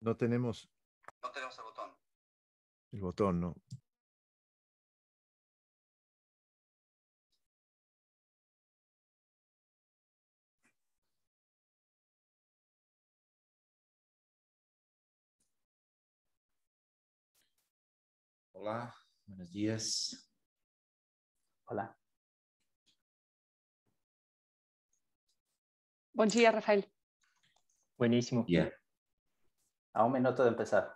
No tenemos. No tenemos el botón. El botón, no. Hola, buenos días. Hola. Buen días, Rafael. Buenísimo a un minuto de empezar.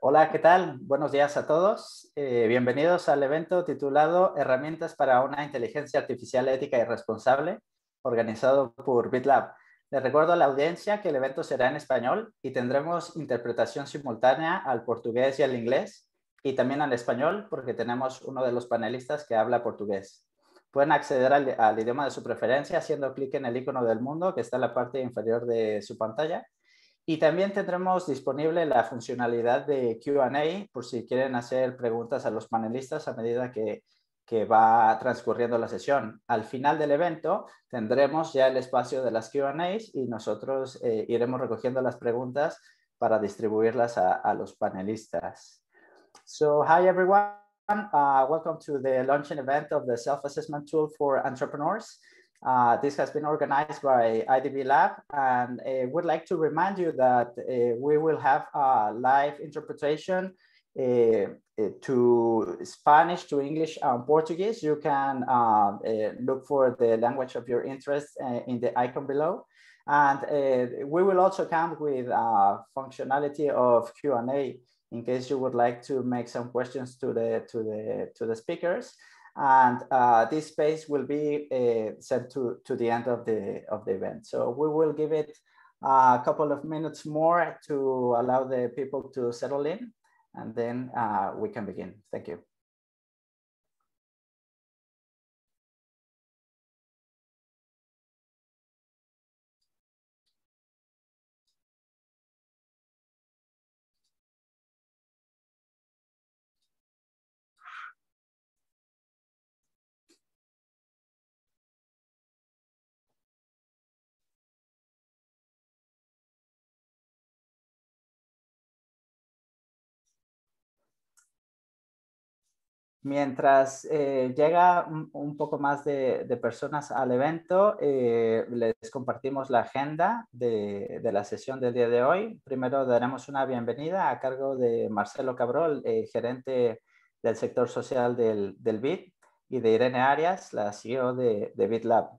Hola, ¿qué tal? Buenos días a todos. Eh, bienvenidos al evento titulado Herramientas para una inteligencia artificial ética y responsable, organizado por BitLab. Les recuerdo a la audiencia que el evento será en español y tendremos interpretación simultánea al portugués y al inglés y también al español porque tenemos uno de los panelistas que habla portugués. Pueden acceder al, idioma de su preferencia haciendo clic en el icono del mundo que está en la parte inferior de su pantalla. Y también tendremos disponible la funcionalidad de QA por si quieren hacer preguntas a los panelistas a medida que, va transcurriendo la sesión. Al final del evento tendremos ya el espacio de las Q&A y nosotros eh, iremos recogiendo las preguntas para distribuirlas a, a los panelistas. So, hi everyone. Uh, welcome to the launching event of the self-assessment tool for entrepreneurs. Uh, this has been organized by IDB Lab, and I uh, would like to remind you that uh, we will have a live interpretation uh, uh, to Spanish, to English, and Portuguese. You can look for the language of your interest in the icon below. And we will also come with functionality of Q&A in case you would like to make some questions to the, to the, to the speakers. And uh, this space will be uh, sent to, to the end of the, of the event. So we will give it uh, a couple of minutes more to allow the people to settle in and then uh, we can begin. Thank you. Mientras eh, llega un, poco más de, personas al evento, eh, les compartimos la agenda de, la sesión del día de hoy. Primero daremos una bienvenida a cargo de Marcelo Cabrol, eh, gerente del sector social del, del, BIT, y de Irene Arias, la CEO de, de BitLab.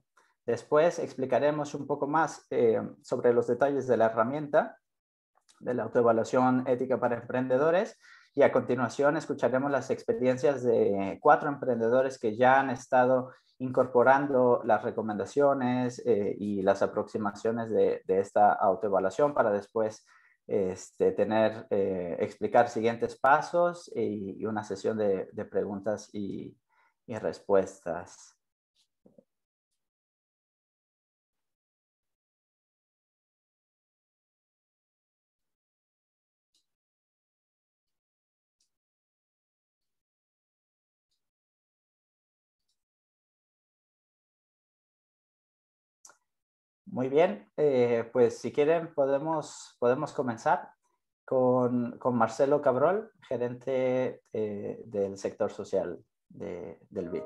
Después explicaremos un poco más sobre los detalles de la herramienta de la autoevaluación ética para emprendedores y a continuación escucharemos las experiencias de cuatro emprendedores que ya han estado incorporando las recomendaciones eh, y las aproximaciones de, esta autoevaluación para después este, tener, eh, explicar siguientes pasos y, una sesión de, preguntas y respuestas. Muy bien, eh, pues si quieren podemos, podemos comenzar con, Marcelo Cabrol, gerente eh, del sector social del BID.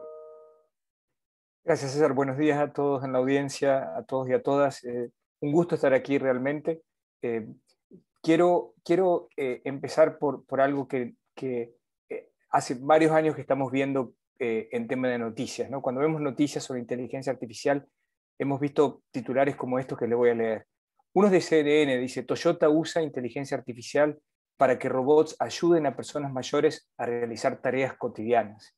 Gracias César, buenos días a todos en la audiencia, a todos y a todas. Eh, un gusto estar aquí realmente. quiero quiero empezar por, algo que, hace varios años que estamos viendo en tema de noticias. ¿no? Cuando vemos noticias sobre inteligencia artificial, hemos visto titulares como estos que les voy a leer. Uno es de CDN, dice, Toyota usa inteligencia artificial para que robots ayuden a personas mayores a realizar tareas cotidianas.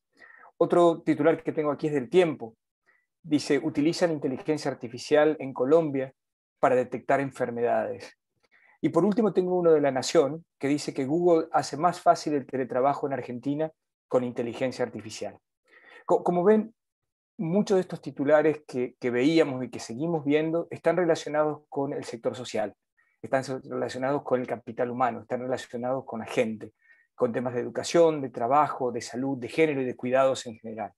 Otro titular que tengo aquí es del tiempo. Dice, utilizan inteligencia artificial en Colombia para detectar enfermedades. Y por último tengo uno de La Nación que dice que Google hace más fácil el teletrabajo en Argentina con inteligencia artificial. Como ven, muchos de estos titulares que, veíamos y que seguimos viendo están relacionados con el sector social, están relacionados con el capital humano, están relacionados con la gente, con temas de educación, de trabajo, de salud, de género y de cuidados en general.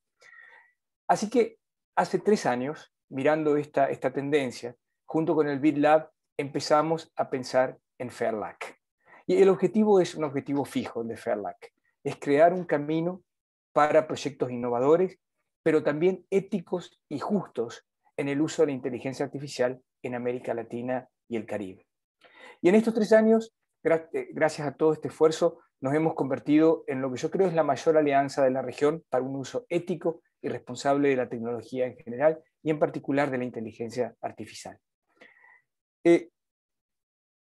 Así que hace tres años, mirando esta, esta tendencia, junto con el BitLab, empezamos a pensar en Fairlack. Y el objetivo es un objetivo fijo, de Fairlack, es crear un camino para proyectos innovadores pero también éticos y justos en el uso de la inteligencia artificial en América Latina y el Caribe. Y en estos tres años, eh, gracias a todo este esfuerzo, nos hemos convertido en lo que yo creo es la mayor alianza de la región para un uso ético y responsable de la tecnología en general y en particular de la inteligencia artificial. Eh,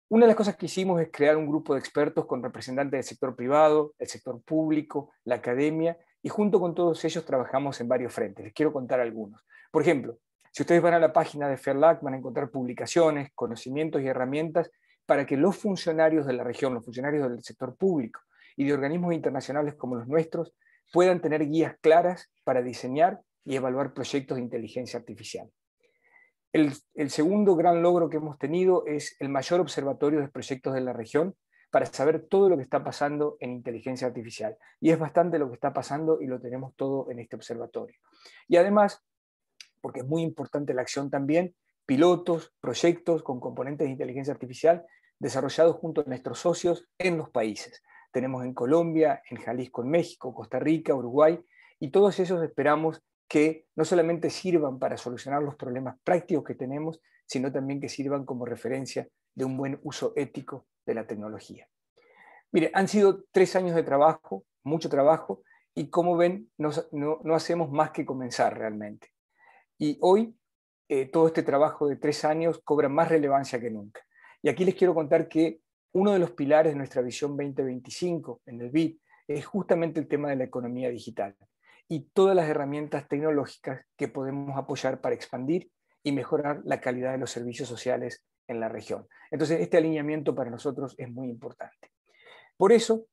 una de las cosas que hicimos es crear un grupo de expertos con representantes del sector privado, el sector público, la academia y junto con todos ellos trabajamos en varios frentes. Les quiero contar algunos. Por ejemplo, si ustedes van a la página de FERLAC, van a encontrar publicaciones, conocimientos y herramientas para que los funcionarios de la región, los funcionarios del sector público y de organismos internacionales como los nuestros, puedan tener guías claras para diseñar y evaluar proyectos de inteligencia artificial. El, el, segundo gran logro que hemos tenido es el mayor observatorio de proyectos de la región para saber todo lo que está pasando en inteligencia artificial. Y es bastante lo que está pasando y lo tenemos todo en este observatorio. Y además, porque es muy importante la acción también, pilotos, proyectos con componentes de inteligencia artificial desarrollados junto a nuestros socios en los países. Tenemos en Colombia, en Jalisco, en México, Costa Rica, Uruguay, y todos esos esperamos que no solamente sirvan para solucionar los problemas prácticos que tenemos, sino también que sirvan como referencia de un buen uso ético de la tecnología. Mire, han sido tres años de trabajo, mucho trabajo, y como ven, no, hacemos más que comenzar realmente. Y hoy eh, todo este trabajo de tres años cobra más relevancia que nunca. Y aquí les quiero contar que uno de los pilares de nuestra visión 2025 en el BID es justamente el tema de la economía digital y todas las herramientas tecnológicas que podemos apoyar para expandir y mejorar la calidad de los servicios sociales en la región. Entonces, este alineamiento para nosotros es muy importante. Por eso,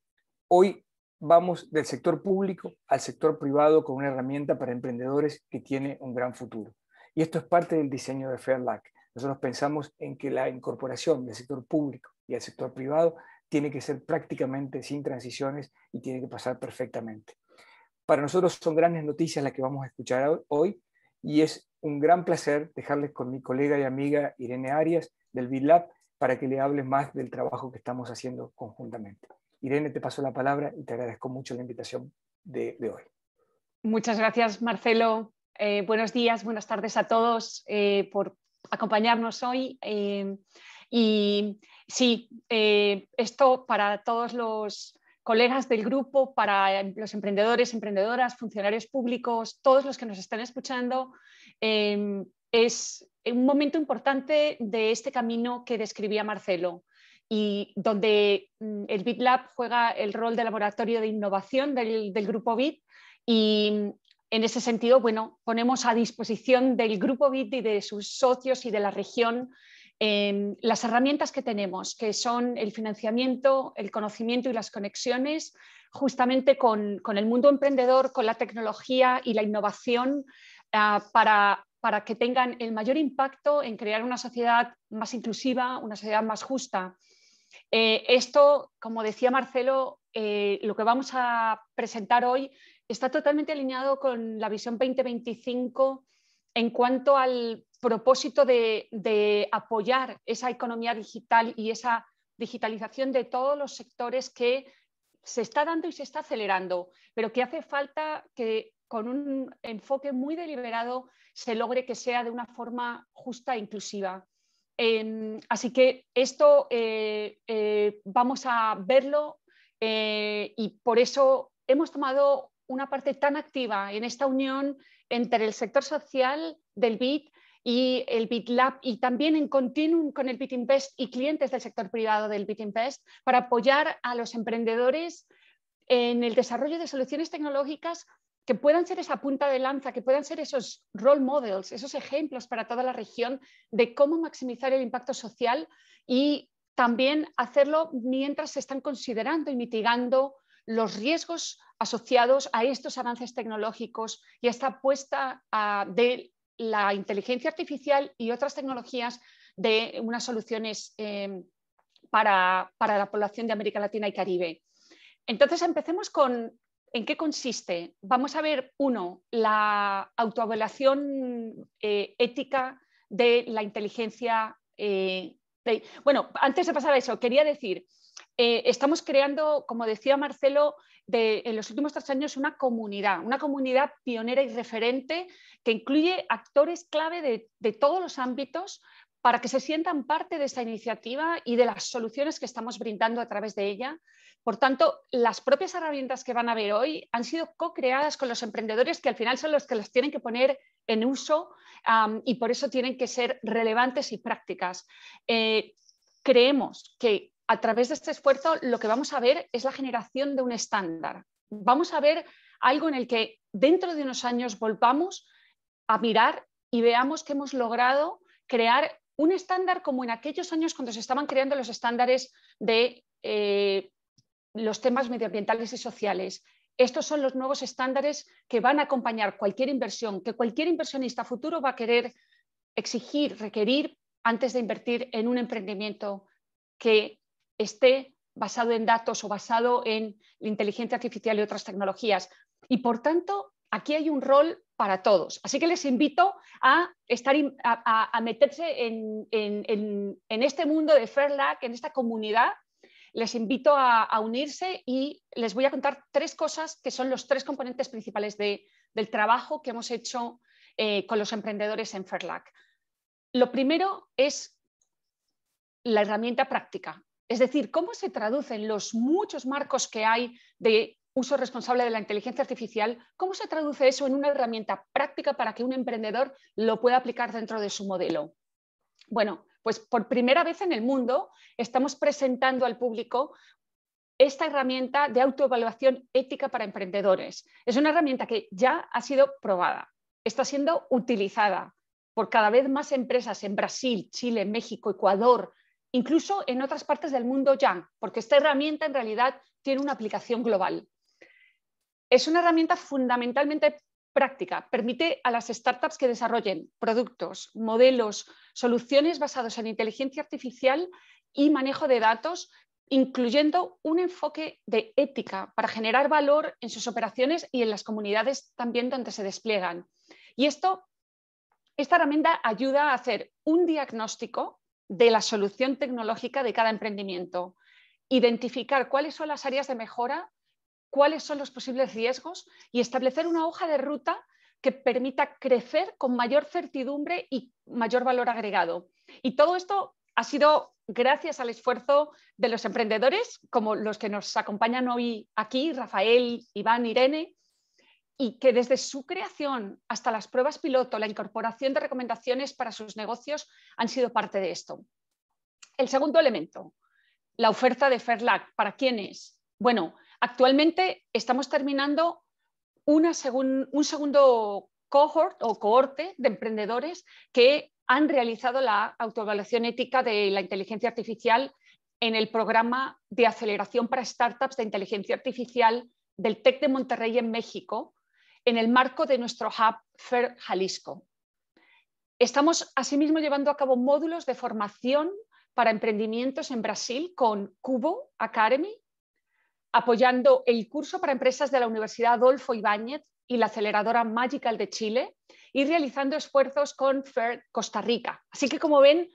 hoy vamos del sector público al sector privado con una herramienta para emprendedores que tiene un gran futuro. Y esto es parte del diseño de Fairlack. Nosotros pensamos en que la incorporación del sector público y el sector privado tiene que ser prácticamente sin transiciones y tiene que pasar perfectamente. Para nosotros son grandes noticias las que vamos a escuchar hoy y es un gran placer dejarles con mi colega y amiga Irene Arias, del BitLab, para que le hable más del trabajo que estamos haciendo conjuntamente. Irene, te paso la palabra y te agradezco mucho la invitación de, hoy. Muchas gracias, Marcelo. Eh, buenos días, buenas tardes a todos eh, por acompañarnos hoy. Eh, y sí, esto para todos los colegas del grupo, para los emprendedores, emprendedoras, funcionarios públicos, todos los que nos están escuchando, es un momento importante de este camino que describía Marcelo y donde mm, el BitLab juega el rol de laboratorio de innovación del, grupo BIT y mm, en ese sentido, bueno, ponemos a disposición del grupo BIT y de sus socios y de la región em, las herramientas que tenemos, que son el financiamiento, el conocimiento y las conexiones, justamente con, el mundo emprendedor, con la tecnología y la innovación, ah, para para que tengan el mayor impacto en crear una sociedad más inclusiva, una sociedad más justa. Eh, esto, como decía Marcelo, eh, lo que vamos a presentar hoy está totalmente alineado con la visión 2025 en cuanto al propósito de apoyar esa economía digital y esa digitalización de todos los sectores que se está dando y se está acelerando, pero que hace falta que con un enfoque muy deliberado se logre que sea de una forma justa e inclusiva. Em, así que esto eh, eh, vamos a verlo eh, y por eso hemos tomado una parte tan activa en esta unión entre el sector social del BIT y el BIT Lab y también en continuum con el BIT y clientes del sector privado del BIT para apoyar a los emprendedores en el desarrollo de soluciones tecnológicas que puedan ser esa punta de lanza, que puedan ser esos role models, esos ejemplos para toda la región de cómo maximizar el impacto social y también hacerlo mientras se están considerando y mitigando los riesgos asociados a estos avances tecnológicos y a esta apuesta ah, de la inteligencia artificial y otras tecnologías de unas soluciones em, para, la población de América Latina y Caribe. Entonces, empecemos con ¿En qué consiste? Vamos a ver, uno, la autoavaluación eh, ética de la inteligencia. Eh, bueno, antes de pasar a eso, quería decir, eh, estamos creando, como decía Marcelo, en los últimos tres años una comunidad, una comunidad pionera y referente que incluye actores clave de todos los ámbitos para que se sientan parte de esta iniciativa y de las soluciones que estamos brindando a través de ella. Por tanto, las propias herramientas que van a ver hoy han sido co-creadas con los emprendedores que al final son los que las tienen que poner en uso y por eso tienen que ser relevantes y prácticas. Eh, creemos que a través de este esfuerzo lo que vamos a ver es la generación de un estándar. Vamos a ver algo en el que dentro de unos años volvamos a mirar y veamos que hemos logrado crear un estándar como en aquellos años cuando se estaban creando los estándares de eh, los temas medioambientales y sociales. Estos son los nuevos estándares que van a acompañar cualquier inversión, que cualquier inversionista futuro va a querer exigir, requerir antes de invertir en un emprendimiento que esté basado en datos o basado en la inteligencia artificial y otras tecnologías. Y por tanto, aquí hay un rol para todos. Así que les invito a, estar, meterse en, este mundo de Fairlack, en esta comunidad. Les invito a, unirse y les voy a contar tres cosas que son los tres componentes principales del trabajo que hemos hecho eh, con los emprendedores en Fairlack. Lo primero es la herramienta práctica, es decir, cómo se traducen los muchos marcos que hay de uso responsable de la inteligencia artificial, ¿cómo se traduce eso en una herramienta práctica para que un emprendedor lo pueda aplicar dentro de su modelo? Bueno, pues por primera vez en el mundo estamos presentando al público esta herramienta de autoevaluación ética para emprendedores. Es una herramienta que ya ha sido probada, está siendo utilizada por cada vez más empresas en Brasil, Chile, México, Ecuador, incluso en otras partes del mundo ya, porque esta herramienta en realidad tiene una aplicación global. Es una herramienta fundamentalmente práctica. Permite a las startups que desarrollen productos, modelos, soluciones basados en inteligencia artificial y manejo de datos, incluyendo un enfoque de ética para generar valor en sus operaciones y en las comunidades también donde se despliegan. Y esto, esta herramienta ayuda a hacer un diagnóstico de la solución tecnológica de cada emprendimiento, identificar cuáles son las áreas de mejora cuáles son los posibles riesgos y establecer una hoja de ruta que permita crecer con mayor certidumbre y mayor valor agregado. Y todo esto ha sido gracias al esfuerzo de los emprendedores, como los que nos acompañan hoy aquí, Rafael, Iván, Irene, y que desde su creación hasta las pruebas piloto, la incorporación de recomendaciones para sus negocios han sido parte de esto. El segundo elemento, la oferta de Fairlac, ¿para quién es? Bueno, Actualmente estamos terminando un segundo cohort o cohorte de emprendedores que han realizado la autoevaluación ética de la inteligencia artificial en el programa de aceleración para startups de inteligencia artificial del TEC de Monterrey en México, en el marco de nuestro hub FER Jalisco. Estamos asimismo llevando a cabo módulos de formación para emprendimientos en Brasil con Cubo Academy apoyando el curso para empresas de la Universidad Adolfo Ibáñez y la aceleradora Magical de Chile y realizando esfuerzos con fer Costa Rica. Así que como ven,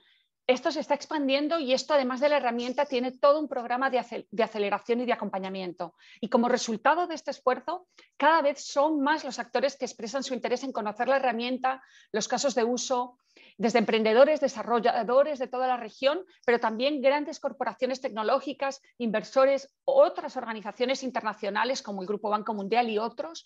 esto se está expandiendo y esto, además de la herramienta, tiene todo un programa de aceleración y de acompañamiento. Y como resultado de este esfuerzo, cada vez son más los actores que expresan su interés en conocer la herramienta, los casos de uso, desde emprendedores, desarrolladores de toda la región, pero también grandes corporaciones tecnológicas, inversores, otras organizaciones internacionales como el Grupo Banco Mundial y otros,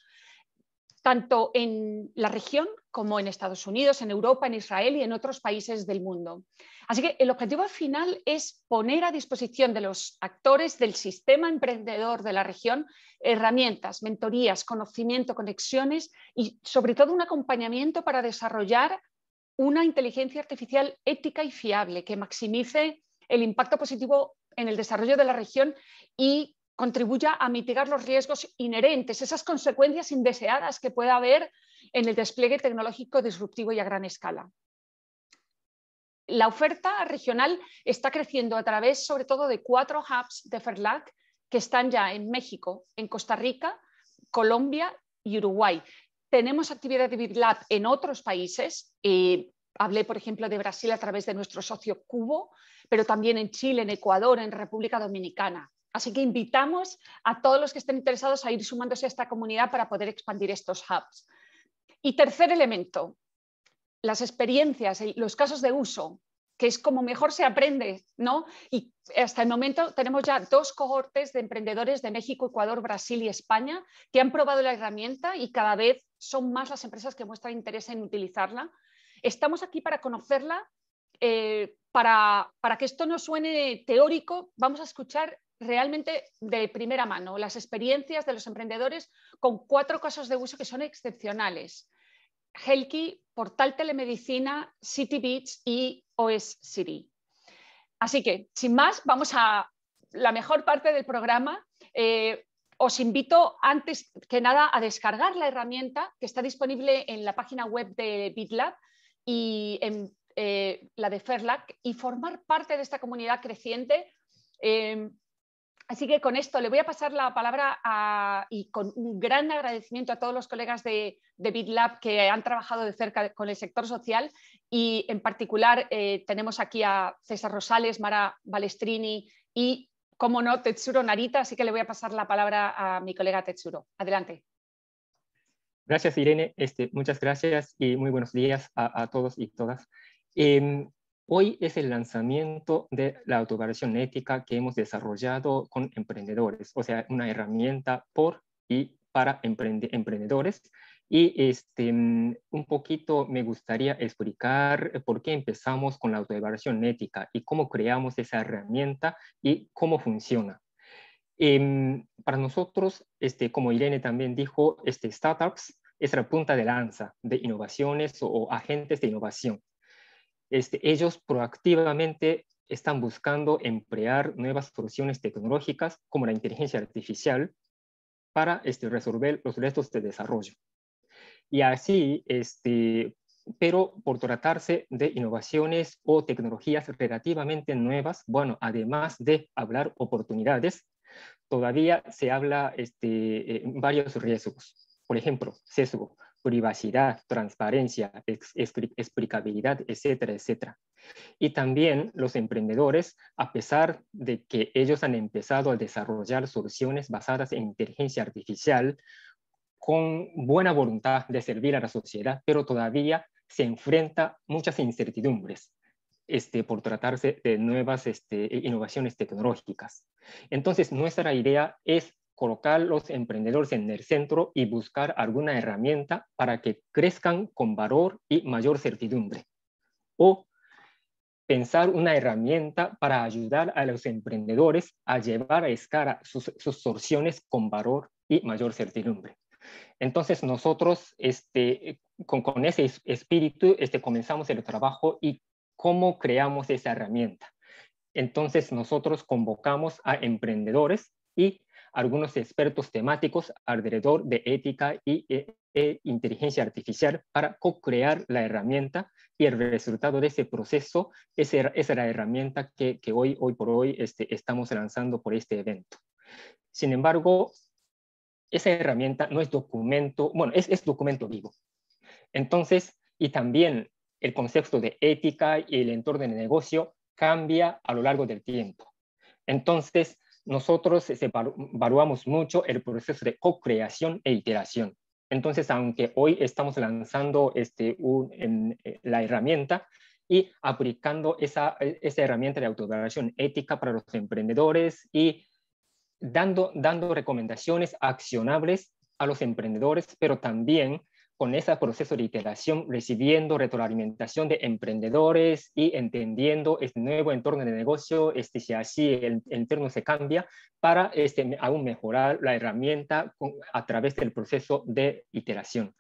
tanto en la región como en Estados Unidos, en Europa, en Israel y en otros países del mundo. Así que el objetivo final es poner a disposición de los actores del sistema emprendedor de la región herramientas, mentorías, conocimiento, conexiones y sobre todo un acompañamiento para desarrollar una inteligencia artificial ética y fiable que maximice el impacto positivo en el desarrollo de la región y contribuya a mitigar los riesgos inherentes, esas consecuencias indeseadas que pueda haber en el despliegue tecnológico disruptivo y a gran escala. La oferta regional está creciendo a través sobre todo de cuatro hubs de Ferlac que están ya en México, en Costa Rica, Colombia y Uruguay. Tenemos actividad de BitLab en otros países. hablé, por ejemplo, de Brasil a través de nuestro socio Cubo, pero también en Chile, en Ecuador, en República Dominicana. Así que invitamos a todos los que estén interesados a ir sumándose a esta comunidad para poder expandir estos hubs. Y tercer elemento, las experiencias, los casos de uso, que es como mejor se aprende, ¿no? Y hasta el momento tenemos ya dos cohortes de emprendedores de México, Ecuador, Brasil y España que han probado la herramienta y cada vez son más las empresas que muestran interés en utilizarla. Estamos aquí para conocerla, eh, para, para que esto no suene teórico, vamos a escuchar realmente de primera mano las experiencias de los emprendedores con cuatro casos de uso que son excepcionales. Helki, Portal Telemedicina, City Beach y OS City. Así que, sin más, vamos a la mejor parte del programa. Eh, os invito antes que nada a descargar la herramienta que está disponible en la página web de BitLab y en eh, la de Ferlac y formar parte de esta comunidad creciente. Em, Así que con esto le voy a pasar la palabra y con un gran agradecimiento a todos los colegas de, BitLab que han trabajado de cerca con el sector social y en particular eh, tenemos aquí a César Rosales, Mara Balestrini y, como no, Tetsuro Narita, así que le voy a pasar la palabra a mi colega Tetsuro. Adelante. Gracias Irene, este, muchas gracias y muy buenos días a, todos y todas. Em, Hoy es el lanzamiento de la autoevaluación ética que hemos desarrollado con emprendedores, o sea, una herramienta por y para emprendedores. Y este, mm, un poquito me gustaría explicar eh, por qué empezamos con la autoevaluación ética y cómo creamos esa herramienta y cómo funciona. Em, para nosotros, este, como Irene también dijo, este, startups es la punta de lanza de innovaciones o agentes de innovación. Este, ellos proactivamente están buscando emplear nuevas soluciones tecnológicas como la inteligencia artificial para este, resolver los retos de desarrollo. Y así, este, pero por tratarse de innovaciones o tecnologías relativamente nuevas, bueno, además de hablar oportunidades, todavía se habla este, varios riesgos. Por ejemplo, sesgo privacidad, transparencia, explicabilidad, etcétera, etcétera. Y también los emprendedores, a pesar de que ellos han empezado a desarrollar soluciones basadas en inteligencia artificial, con buena voluntad de servir a la sociedad, pero todavía se enfrenta muchas incertidumbres este, por tratarse de nuevas este, innovaciones tecnológicas. Entonces, nuestra idea es colocar los emprendedores en el centro y buscar alguna herramienta para que crezcan con valor y mayor certidumbre. O pensar una herramienta para ayudar a los emprendedores a llevar a escala sus, sus con valor y mayor certidumbre. Entonces nosotros este, con, con, ese espíritu este, comenzamos el trabajo y cómo creamos esa herramienta. Entonces nosotros convocamos a emprendedores y algunos expertos temáticos alrededor de ética y e, e, inteligencia artificial para co-crear la herramienta y el resultado de ese proceso es, er, es la herramienta que, que, hoy, hoy por hoy este, estamos lanzando por este evento. Sin embargo, esa herramienta no es documento, bueno, es, es documento vivo. Entonces, y también el concepto de ética y el entorno de negocio cambia a lo largo del tiempo. Entonces, nosotros evaluamos mucho el proceso de co-creación e iteración. Entonces, aunque hoy estamos lanzando este, en, eh, la herramienta y aplicando e, esa, herramienta de autoevaluación ética para los emprendedores y dando, dando recomendaciones accionables a los emprendedores, pero también con ese proceso de iteración, recibiendo retroalimentación de emprendedores y entendiendo este nuevo entorno de negocio, este, si así el, entorno se cambia, para este, aún mejorar la herramienta a través del proceso de iteración.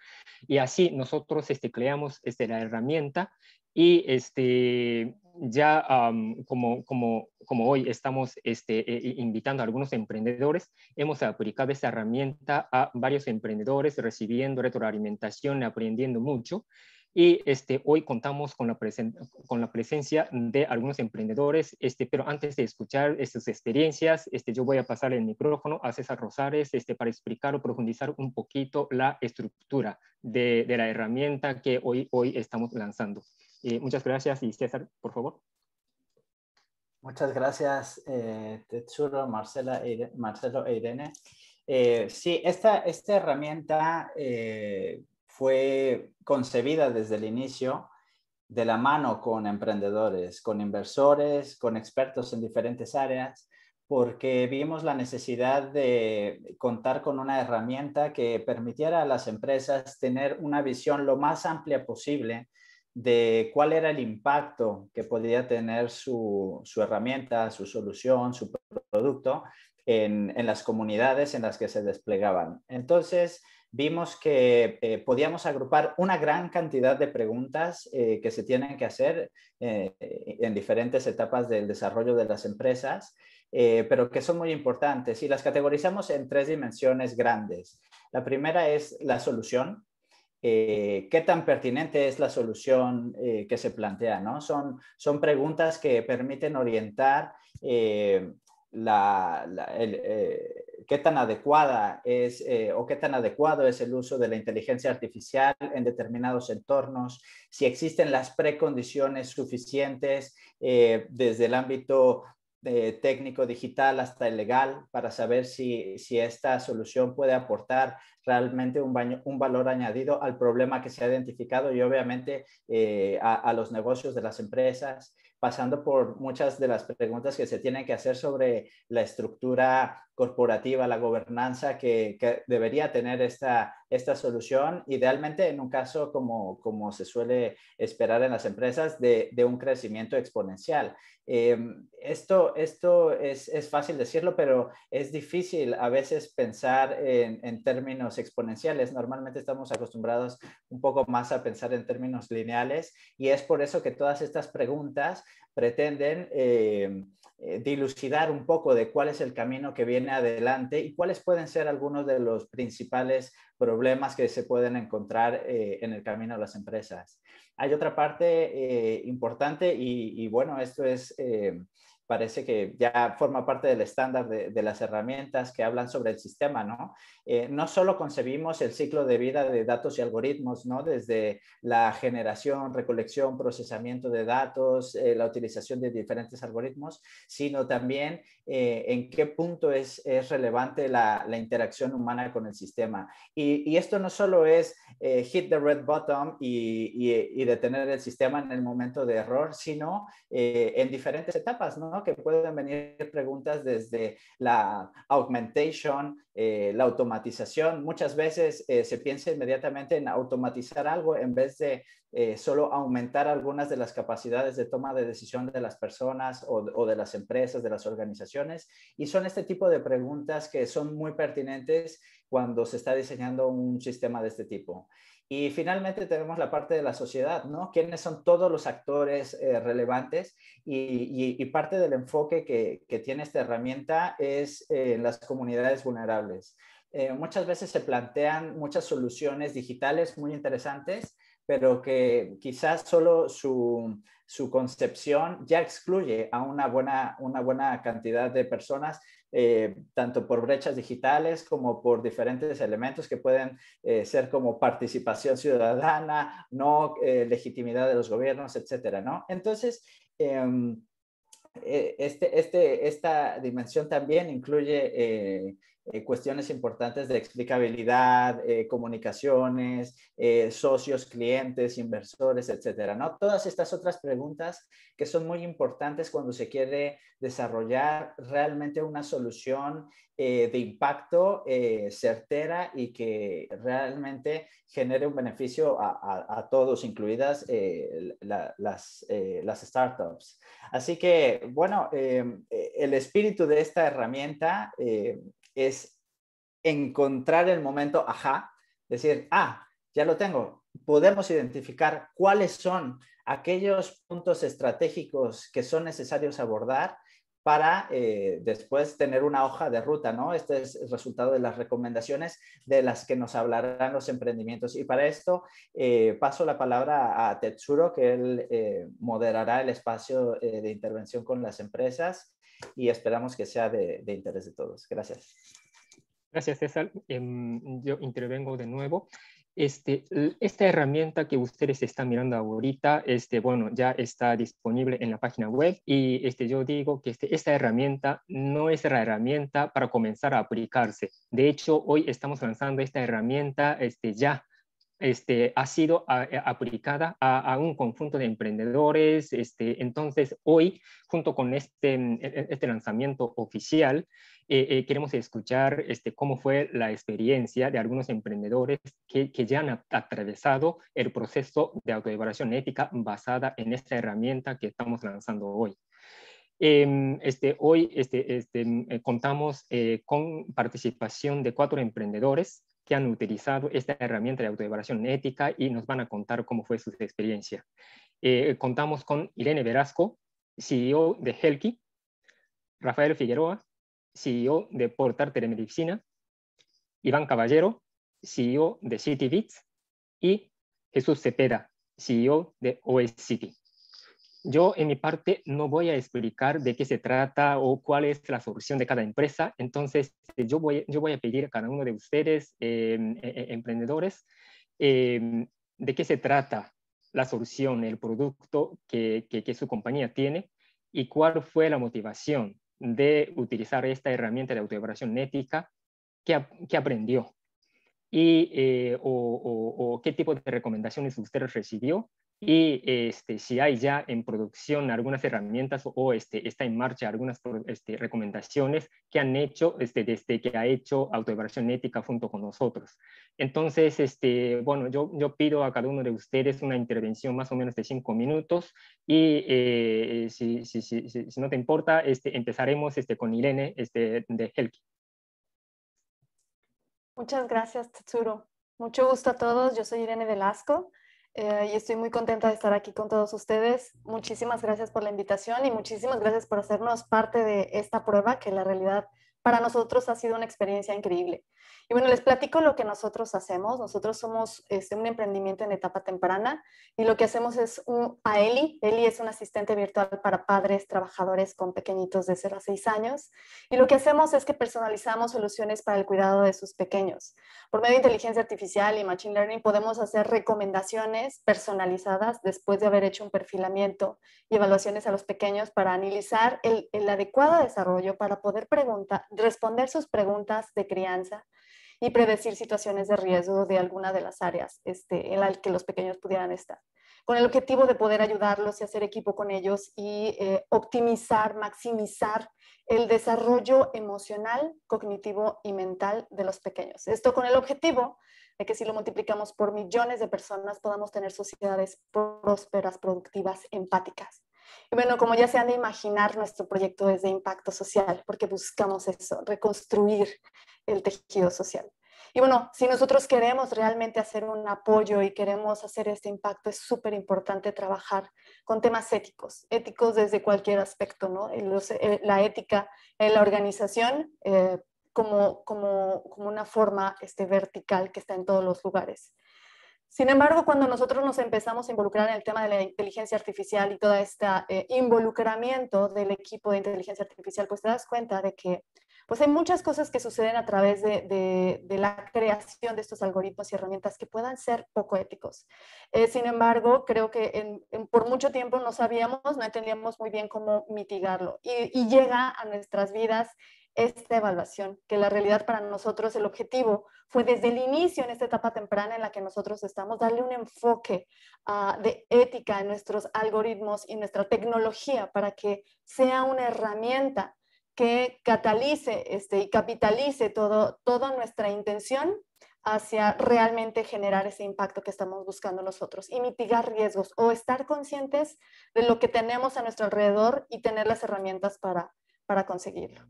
Y así nosotros este, creamos este, la herramienta y este, ya como, como, como, hoy estamos este, eh, invitando a algunos emprendedores, hemos aplicado esta herramienta a varios emprendedores, recibiendo retroalimentación, aprendiendo mucho. Y este, hoy contamos con la, con la presencia de algunos emprendedores, este, pero antes de escuchar sus experiencias, este, yo voy a pasar el micrófono a César Rosales este, para explicar o profundizar un poquito la estructura de, de la herramienta que hoy, hoy estamos lanzando. Eh, muchas gracias y César, por favor. Muchas gracias, eh, Tetsuro, Marcela, e Marcelo e Irene. Eh, sí, esta, herramienta fue concebida desde el inicio de la mano con emprendedores, con inversores, con expertos en diferentes áreas, porque vimos la necesidad de contar con una herramienta que permitiera a las empresas tener una visión lo más amplia posible de cuál era el impacto que podía tener su, herramienta, su solución, su producto en, las comunidades en las que se desplegaban. Entonces, vimos que eh, podíamos agrupar una gran cantidad de preguntas eh, que se tienen que hacer eh, en diferentes etapas del desarrollo de las empresas, pero que son muy importantes y las categorizamos en tres dimensiones grandes. La primera es la solución, eh, qué tan pertinente es la solución eh, que se plantea, ¿no? Son, son preguntas que permiten orientar eh, la, qué tan adecuada es o qué tan adecuado es el uso de la inteligencia artificial en determinados entornos, si existen las precondiciones suficientes desde el ámbito técnico digital hasta el legal para saber si, esta solución puede aportar realmente un, un, valor añadido al problema que se ha identificado y obviamente eh, a, los negocios de las empresas, pasando por muchas de las preguntas que se tienen que hacer sobre la estructura corporativa, la gobernanza que, que debería tener esta esta solución, idealmente en un caso como, como se suele esperar en las empresas, de, de un crecimiento exponencial. Eh, esto esto es, es, fácil decirlo, pero es difícil a veces pensar en, en, términos exponenciales. Normalmente estamos acostumbrados un poco más a pensar en términos lineales y es por eso que todas estas preguntas pretenden... Eh, eh, dilucidar un poco de cuál es el camino que viene adelante y cuáles pueden ser algunos de los principales problemas que se pueden encontrar eh, en el camino de las empresas. Hay otra parte eh, importante y, y, bueno, esto es parece que ya forma parte del estándar de, las herramientas que hablan sobre el sistema, ¿no? Eh, no solo concebimos el ciclo de vida de datos y algoritmos, ¿no? Desde la generación, recolección, procesamiento de datos, eh, la utilización de diferentes algoritmos, sino también eh, en qué punto es, relevante la, interacción humana con el sistema. Y, esto no solo es hit the red button y, detener el sistema en el momento de error, sino en diferentes etapas, ¿no? Que pueden venir preguntas desde la augmentation, eh, la automatización. Muchas veces eh, se piensa inmediatamente en automatizar algo en vez de eh, solo aumentar algunas de las capacidades de toma de decisión de las personas o de las empresas, de las organizaciones. Y son este tipo de preguntas que son muy pertinentes cuando se está diseñando un sistema de este tipo. Y finalmente tenemos la parte de la sociedad, ¿no? ¿Quiénes son todos los actores eh, relevantes? Y, parte del enfoque que, tiene esta herramienta es en eh, las comunidades vulnerables. Eh, muchas veces se plantean muchas soluciones digitales muy interesantes, pero que quizás solo su, concepción ya excluye a una buena, una buena cantidad de personas eh, tanto por brechas digitales como por diferentes elementos que pueden eh, ser como participación ciudadana, no eh, legitimidad de los gobiernos, etcétera, ¿no? Entonces, em, este, este, esta dimensión también incluye eh, cuestiones importantes de explicabilidad, eh, comunicaciones, eh, socios, clientes, inversores, etcétera, ¿no? Todas estas otras preguntas que son muy importantes cuando se quiere desarrollar realmente una solución de impacto certera y que realmente genere un beneficio a, todos, incluidas las, las startups. Así que, bueno, el espíritu de esta herramienta es encontrar el momento, ajá, decir, ah, ya lo tengo, podemos identificar cuáles son aquellos puntos estratégicos que son necesarios abordar para eh, después tener una hoja de ruta, ¿no? Este es el resultado de las recomendaciones de las que nos hablarán los emprendimientos. Y para esto eh, paso la palabra a Tetsuro, que él eh, moderará el espacio de intervención con las empresas y esperamos que sea de, interés de todos. Gracias. Gracias, César. Em, yo intervengo de nuevo. Este, esta herramienta que ustedes están mirando ahorita, este, bueno, ya está disponible en la página web y este, yo digo que este, esta herramienta no es la herramienta para comenzar a aplicarse. De hecho, hoy estamos lanzando esta herramienta este, ya este, ha sido eh, aplicada a, un conjunto de emprendedores. Este, entonces, hoy, junto con este, mm, e, e, este lanzamiento oficial, eh, eh, queremos escuchar este, cómo fue la experiencia de algunos emprendedores que, ya han atravesado el proceso de autoevaluación ética basada en esta herramienta que estamos lanzando hoy. Em, este, hoy mm, contamos con participación de cuatro emprendedores que han utilizado esta herramienta de autoevaluación ética y nos van a contar cómo fue su experiencia. Eh, contamos con Irene Verasco, CEO de Helki, Rafael Figueroa, CEO de Portal Telemedicina, Iván Caballero, CEO de CityBits y Jesús Cepeda, CEO de OSCity yo en mi parte no voy a explicar de qué se trata o cuál es la solución de cada empresa, entonces este, yo voy, yo voy a pedir a cada uno de ustedes, em, e, e, emprendedores, em, de qué se trata la solución, el producto que, que, su compañía tiene y cuál fue la motivación de utilizar esta herramienta de autoevaluación ética que, aprendió y eh, o, o, qué tipo de recomendaciones usted recibió y este, si hay ya en producción algunas herramientas o este, está en marcha algunas este, recomendaciones que han hecho este, desde que ha hecho autoevaluación ética junto con nosotros. Entonces, este, bueno, yo, yo pido a cada uno de ustedes una intervención más o menos de cinco minutos y eh, si, si, si, si, no te importa, este, empezaremos este, con Irene este, de Helki. Muchas gracias, Tatsuro. Mucho gusto a todos. Yo soy Irene Velasco. Eh, y estoy muy contenta de estar aquí con todos ustedes. Muchísimas gracias por la invitación y muchísimas gracias por hacernos parte de esta prueba que la realidad para nosotros ha sido una experiencia increíble. Y bueno, les platico lo que nosotros hacemos. Nosotros somos este, un emprendimiento en etapa temprana y lo que hacemos es un AELI. ELI es un asistente virtual para padres, trabajadores con pequeñitos de 0 a 6 años. Y lo que hacemos es que personalizamos soluciones para el cuidado de sus pequeños. Por medio de inteligencia artificial y machine learning podemos hacer recomendaciones personalizadas después de haber hecho un perfilamiento y evaluaciones a los pequeños para analizar el, el adecuado desarrollo para poder pregunta, responder sus preguntas de crianza y predecir situaciones de riesgo de alguna de las áreas este, en las que los pequeños pudieran estar, con el objetivo de poder ayudarlos y hacer equipo con ellos y eh, optimizar, maximizar el desarrollo emocional, cognitivo y mental de los pequeños. Esto con el objetivo de que si lo multiplicamos por millones de personas podamos tener sociedades prósperas, productivas, empáticas. Y bueno, como ya se han de imaginar, nuestro proyecto es de impacto social, porque buscamos eso, reconstruir el tejido social. Y bueno, si nosotros queremos realmente hacer un apoyo y queremos hacer este impacto, es súper importante trabajar con temas éticos, éticos desde cualquier aspecto, ¿no? Eh, la ética en la organización eh, como, como, una forma este, vertical que está en todos los lugares. Sin embargo, cuando nosotros nos empezamos a involucrar en el tema de la inteligencia artificial y todo este eh, involucramiento del equipo de inteligencia artificial, pues te das cuenta de que pues hay muchas cosas que suceden a través de, la creación de estos algoritmos y herramientas que puedan ser poco éticos. Eh, sin embargo, creo que por mucho tiempo no sabíamos, no entendíamos muy bien cómo mitigarlo y llega a nuestras vidas esta evaluación, que la realidad para nosotros, el objetivo fue desde el inicio, en esta etapa temprana en la que nosotros estamos, darle un enfoque ah, de ética en nuestros algoritmos y nuestra tecnología para que sea una herramienta que catalice este, y capitalice toda nuestra intención hacia realmente generar ese impacto que estamos buscando nosotros y mitigar riesgos o estar conscientes de lo que tenemos a nuestro alrededor y tener las herramientas para conseguirlo.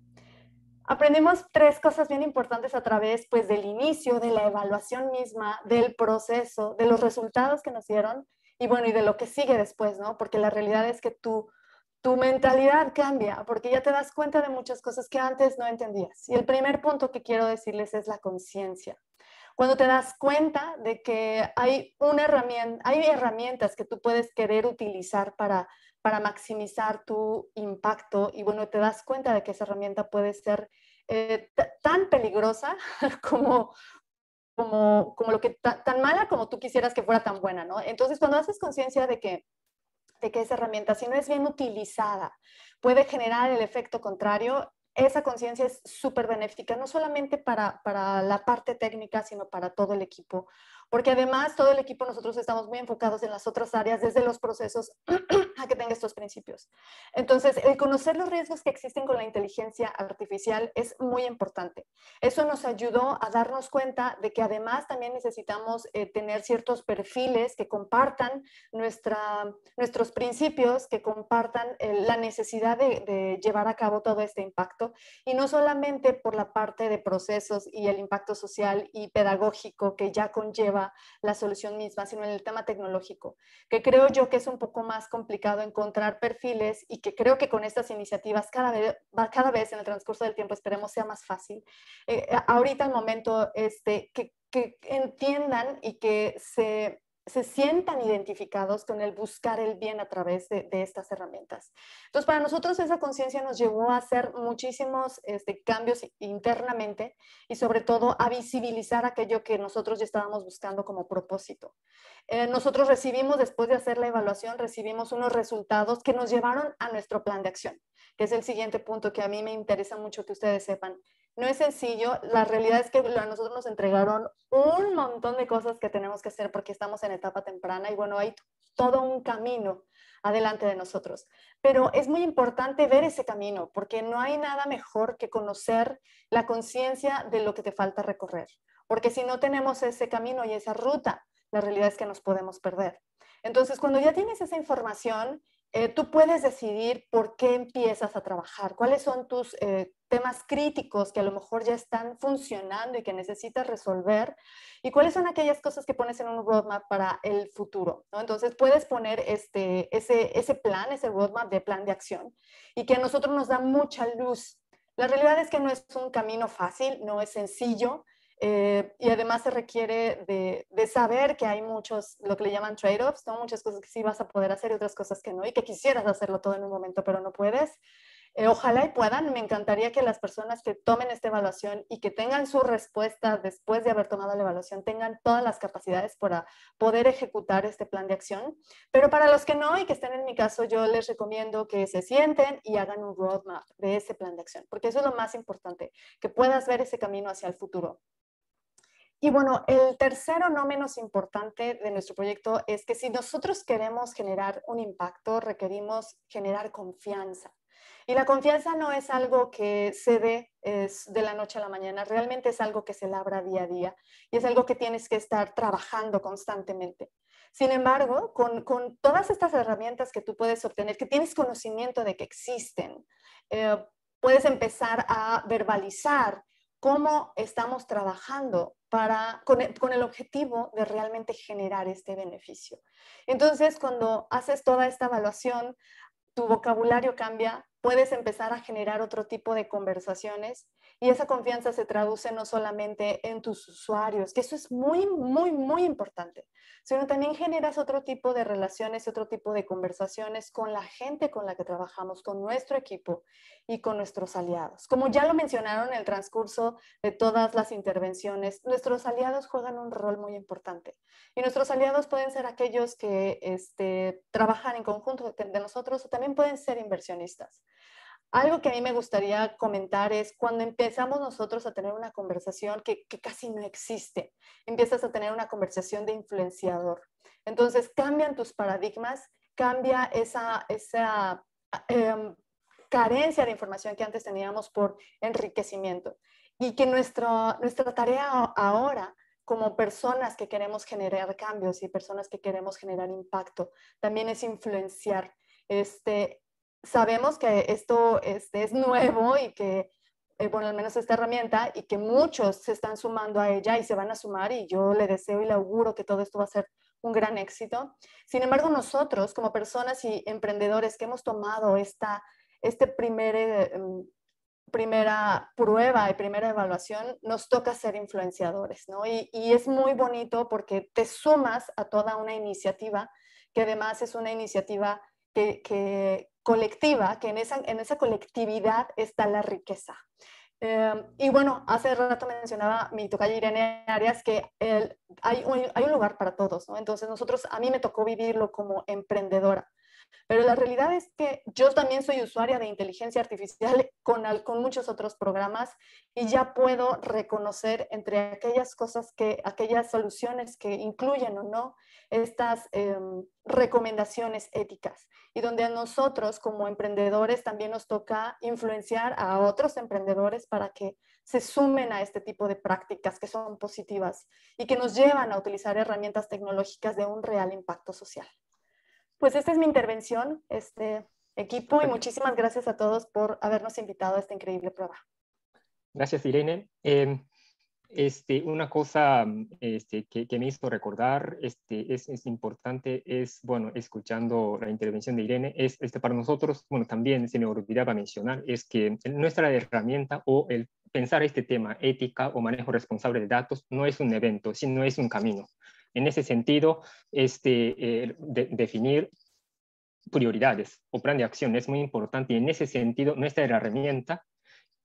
Aprendimos tres cosas bien importantes a través pues, del inicio, de la evaluación misma, del proceso, de los resultados que nos dieron y bueno, y de lo que sigue después, ¿no? Porque la realidad es que tu, tu mentalidad cambia, porque ya te das cuenta de muchas cosas que antes no entendías. Y el primer punto que quiero decirles es la conciencia. Cuando te das cuenta de que hay, una herramienta, hay herramientas que tú puedes querer utilizar para para maximizar tu impacto y bueno, te das cuenta de que esa herramienta puede ser eh, tan peligrosa como, como, lo que tan mala como tú quisieras que fuera tan buena, ¿no? Entonces, cuando haces conciencia de que de que esa herramienta, si no es bien utilizada, puede generar el efecto contrario, esa conciencia es súper benéfica, no solamente para, para, la parte técnica, sino para todo el equipo porque además todo el equipo nosotros estamos muy enfocados en las otras áreas, desde los procesos a que tenga estos principios. Entonces, el conocer los riesgos que existen con la inteligencia artificial es muy importante. Eso nos ayudó a darnos cuenta de que además también necesitamos eh, tener ciertos perfiles que compartan nuestra, nuestros principios, que compartan eh, la necesidad de llevar a cabo todo este impacto y no solamente por la parte de procesos y el impacto social y pedagógico que ya conlleva la solución misma, sino en el tema tecnológico, que creo yo que es un poco más complicado encontrar perfiles y que creo que con estas iniciativas cada vez, cada vez en el transcurso del tiempo esperemos sea más fácil. Eh, ahorita el momento este, que entiendan y que se se sientan identificados con el buscar el bien a través de, estas herramientas. Entonces, para nosotros esa conciencia nos llevó a hacer muchísimos este, cambios internamente y sobre todo a visibilizar aquello que nosotros ya estábamos buscando como propósito. Eh, nosotros recibimos, después de hacer la evaluación, recibimos unos resultados que nos llevaron a nuestro plan de acción, que es el siguiente punto que a mí me interesa mucho que ustedes sepan. No es sencillo, la realidad es que a nosotros nos entregaron un montón de cosas que tenemos que hacer porque estamos en etapa temprana y bueno, hay todo un camino adelante de nosotros. Pero es muy importante ver ese camino porque no hay nada mejor que conocer la conciencia de lo que te falta recorrer. Porque si no tenemos ese camino y esa ruta, la realidad es que nos podemos perder. Entonces, cuando ya tienes esa información eh, tú puedes decidir por qué empiezas a trabajar, cuáles son tus eh, temas críticos que a lo mejor ya están funcionando y que necesitas resolver y cuáles son aquellas cosas que pones en un roadmap para el futuro. Entonces puedes poner este, ese plan, ese roadmap de plan de acción y que a nosotros nos da mucha luz. La realidad es que no es un camino fácil, no es sencillo, eh, y además se requiere de, saber que hay muchos, lo que le llaman trade-offs, son muchas cosas que sí vas a poder hacer y otras cosas que no, y que quisieras hacerlo todo en un momento, pero no puedes. Eh, ojalá y puedan, me encantaría que las personas que tomen esta evaluación y que tengan su respuesta después de haber tomado la evaluación tengan todas las capacidades para poder ejecutar este plan de acción. Pero para los que no y que estén en mi caso, yo les recomiendo que se sienten y hagan un roadmap de ese plan de acción, porque eso es lo más importante, que puedas ver ese camino hacia el futuro. Y bueno, el tercero, no menos importante de nuestro proyecto, es que si nosotros queremos generar un impacto, requerimos generar confianza. Y la confianza no es algo que se dé de la noche a la mañana, realmente es algo que se labra día a día y es algo que tienes que estar trabajando constantemente. Sin embargo, con, con todas estas herramientas que tú puedes obtener, que tienes conocimiento de que existen, eh, puedes empezar a verbalizar cómo estamos trabajando e, con, el objetivo de realmente generar este beneficio. Entonces, cuando haces toda esta evaluación, tu vocabulario cambia, puedes empezar a generar otro tipo de conversaciones y esa confianza se traduce no solamente en tus usuarios, que eso es muy, muy, muy importante, sino también generas otro tipo de relaciones, y otro tipo de conversaciones con la gente con la que trabajamos, con nuestro equipo y con nuestros aliados. Como ya lo mencionaron en el transcurso de todas las intervenciones, nuestros aliados juegan un rol muy importante y nuestros aliados pueden ser aquellos que este, trabajan en conjunto de nosotros o también pueden ser inversionistas. Algo que a mí me gustaría comentar es cuando empezamos nosotros a tener una conversación que, casi no existe, empiezas a tener una conversación de influenciador. Entonces cambian tus paradigmas, cambia esa, esa em, carencia de información que antes teníamos por enriquecimiento. Y que nuestro, nuestra tarea ahora como personas que queremos generar cambios y personas que queremos generar impacto, también es influenciar, este, sabemos que esto este, es nuevo y que, eh, bueno, al menos esta herramienta, y que muchos se están sumando a ella y se van a sumar, y yo le deseo y le auguro que todo esto va a ser un gran éxito. Sin embargo, nosotros como personas y emprendedores que hemos tomado esta este primer, eh, em, primera prueba y primera evaluación, nos toca ser influenciadores, ¿no? Y, es muy bonito porque te sumas a toda una iniciativa, que además es una iniciativa que, colectiva, que en esa, en esa colectividad está la riqueza. Em, y bueno, hace rato mencionaba mi tocaya Irene Arias que el, hay, un, hay, un, lugar para todos, ¿no? Entonces nosotros, a mí me tocó vivirlo como emprendedora. Pero la realidad es que yo también soy usuaria de inteligencia artificial con, muchos otros programas y ya puedo reconocer entre aquellas cosas que, aquellas soluciones que incluyen o no estas em, recomendaciones éticas y donde a nosotros como emprendedores también nos toca influenciar a otros emprendedores para que se sumen a este tipo de prácticas que son positivas y que nos llevan a utilizar herramientas tecnológicas de un real impacto social pues esta es mi intervención, este equipo, y muchísimas gracias a todos por habernos invitado a esta increíble prueba. Gracias, Irene. Em, este, una cosa mm, este, que, me hizo recordar, este, es, es, importante, es, bueno, escuchando la intervención de Irene, es, este, para nosotros, bueno, también se me olvidaba mencionar, es que nuestra herramienta o el pensar este tema, ética o manejo responsable de datos, no es un evento, sino es un camino. En ese sentido, este, eh, definir prioridades o plan de acción es muy importante y en ese sentido nuestra herramienta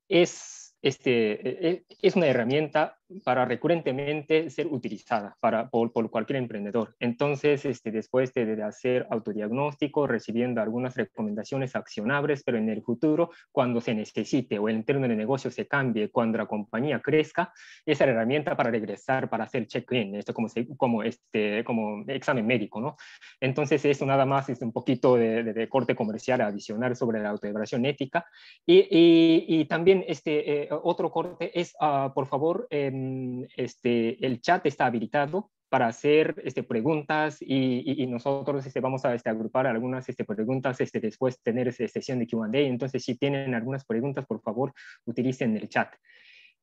es este, e, e, es una herramienta para recurrentemente ser utilizada para, por, cualquier emprendedor. Entonces, este, después de, hacer autodiagnóstico, recibiendo algunas recomendaciones accionables, pero en el futuro, cuando se necesite o el entorno de negocio se cambie, cuando la compañía crezca, esa herramienta para regresar, para hacer check-in, esto como, como, este, como examen médico, ¿no? Entonces, esto nada más es este, un poquito de, corte comercial adicional sobre la autoevaluación ética y, también este... Eh, otro corte es, ah, por favor, em, este, el chat está habilitado para hacer este, preguntas y, nosotros este, vamos a este, agrupar algunas este, preguntas este, después de tener esta sesión de Q&A. Entonces, si tienen algunas preguntas, por favor, utilicen el chat.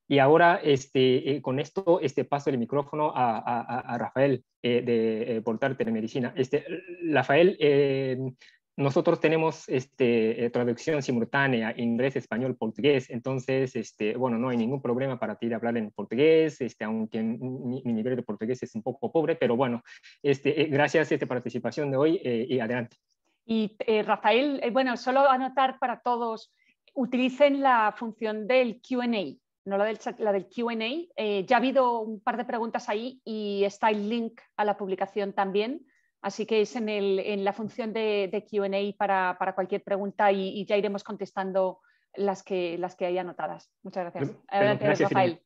Y ahora, este, eh, con esto, este, paso el micrófono a, Rafael eh, de Portarte eh, Telemedicina. Este, Rafael, em, nosotros tenemos este, eh, traducción simultánea inglés, español, portugués, entonces, este, bueno, no hay ningún problema para ti de hablar en portugués, este, aunque mi, nivel de portugués es un poco pobre, pero bueno, este, eh, gracias a esta participación de hoy eh, y adelante. Y Rafael, bueno, solo anotar para todos, utilicen la función del Q&A, no la del, la del Q&A. ya ha habido un par de preguntas ahí y está el link a la publicación también Así que es en, la función de, QA para, cualquier pregunta y, ya iremos contestando las que, las hay anotadas. Muchas gracias. Adelante, ah. gracias, Rafael.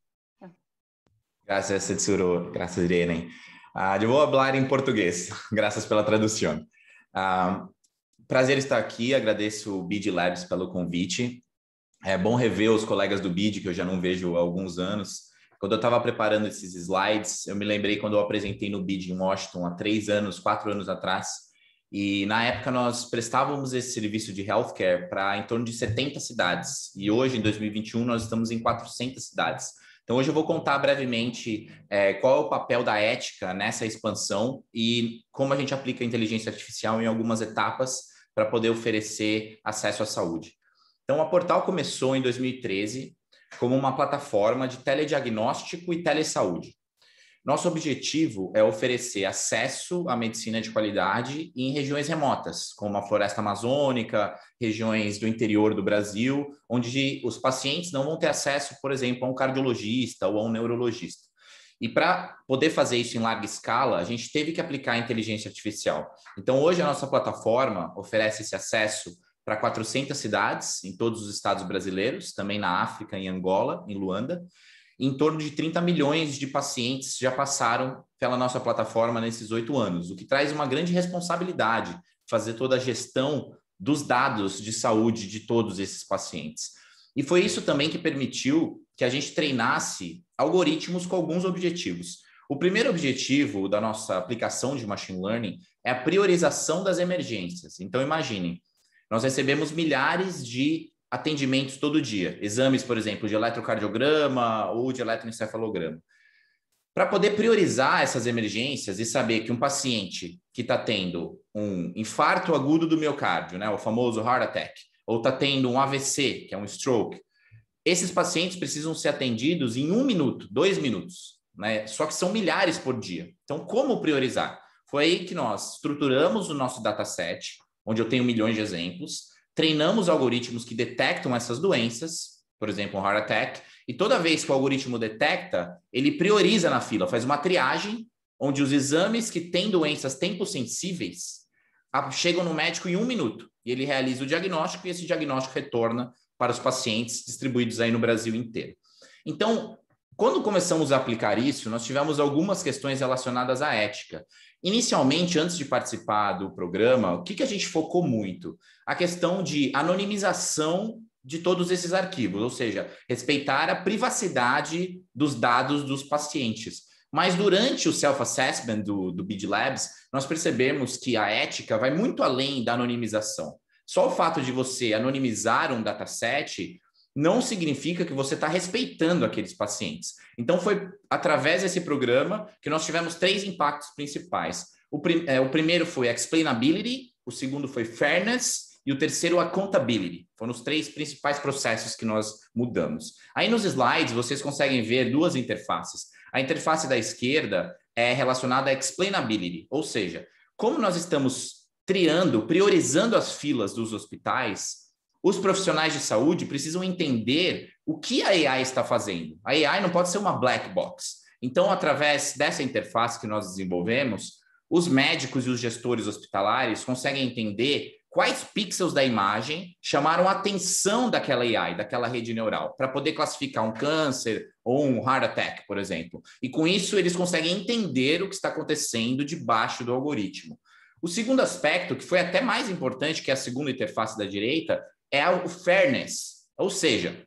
Gracias, Setsuro. Gracias, Irene. Ah, yo voy a hablar en portugués. Gracias pela traducción. Uh, prazer estar aquí. Agradeço o BID Labs pelo convite. É bom rever os colegas do BID, que eu já não vejo há alguns anos. Quando eu estava preparando esses slides, eu me lembrei quando eu apresentei no BID em Washington há três anos, quatro anos atrás. E na época nós prestávamos esse serviço de healthcare para em torno de 70 cidades. E hoje, em 2021, nós estamos em 400 cidades. Então, hoje eu vou contar brevemente é, qual é o papel da ética nessa expansão e como a gente aplica a inteligência artificial em algumas etapas para poder oferecer acesso à saúde. Então, a Portal começou em 2013 como uma plataforma de telediagnóstico e telesaúde. Nosso objetivo é oferecer acesso à medicina de qualidade em regiões remotas, como a floresta amazônica, regiões do interior do Brasil, onde os pacientes não vão ter acesso, por exemplo, a um cardiologista ou a um neurologista. E para poder fazer isso em larga escala, a gente teve que aplicar a inteligência artificial. Então, hoje, a nossa plataforma oferece esse acesso para 400 cidades em todos os estados brasileiros, também na África, em Angola, em Luanda. Em torno de 30 milhões de pacientes já passaram pela nossa plataforma nesses oito anos, o que traz uma grande responsabilidade fazer toda a gestão dos dados de saúde de todos esses pacientes. E foi isso também que permitiu que a gente treinasse algoritmos com alguns objetivos. O primeiro objetivo da nossa aplicação de machine learning é a priorização das emergências. Então, imaginem, nós recebemos milhares de atendimentos todo dia, exames, por exemplo, de eletrocardiograma ou de eletroencefalograma. Para poder priorizar essas emergências e saber que um paciente que está tendo um infarto agudo do miocárdio, né, o famoso heart attack, ou está tendo um AVC, que é um stroke, esses pacientes precisam ser atendidos em um minuto, dois minutos, né? Só que são milhares por dia. Então, como priorizar? Foi aí que nós estruturamos o nosso dataset, onde eu tenho milhões de exemplos, treinamos algoritmos que detectam essas doenças, por exemplo, um heart attack, e toda vez que o algoritmo detecta, ele prioriza na fila, faz uma triagem, onde os exames que têm doenças tempo sensíveis chegam no médico em um minuto, e ele realiza o diagnóstico, e esse diagnóstico retorna para os pacientes distribuídos aí no Brasil inteiro. Então, quando começamos a aplicar isso, nós tivemos algumas questões relacionadas à ética. Inicialmente, antes de participar do programa, o que, que a gente focou muito? A questão de anonimização de todos esses arquivos, ou seja, respeitar a privacidade dos dados dos pacientes. Mas durante o self-assessment do, do BID Labs, nós percebemos que a ética vai muito além da anonimização. Só o fato de você anonimizar um dataset não significa que você está respeitando aqueles pacientes. Então, foi através desse programa que nós tivemos três impactos principais. O, prim é, o primeiro foi explainability, o segundo foi fairness e o terceiro accountability. Foram os três principais processos que nós mudamos. Aí nos slides vocês conseguem ver duas interfaces. A interface da esquerda é relacionada à explainability, ou seja, como nós estamos triando, priorizando as filas dos hospitais, os profissionais de saúde precisam entender o que a AI está fazendo. A AI não pode ser uma black box. Então, através dessa interface que nós desenvolvemos, os médicos e os gestores hospitalares conseguem entender quais pixels da imagem chamaram a atenção daquela AI, daquela rede neural, para poder classificar um câncer ou um heart attack, por exemplo. E com isso, eles conseguem entender o que está acontecendo debaixo do algoritmo. O segundo aspecto, que foi até mais importante que a segunda interface da direita, é o fairness, ou seja,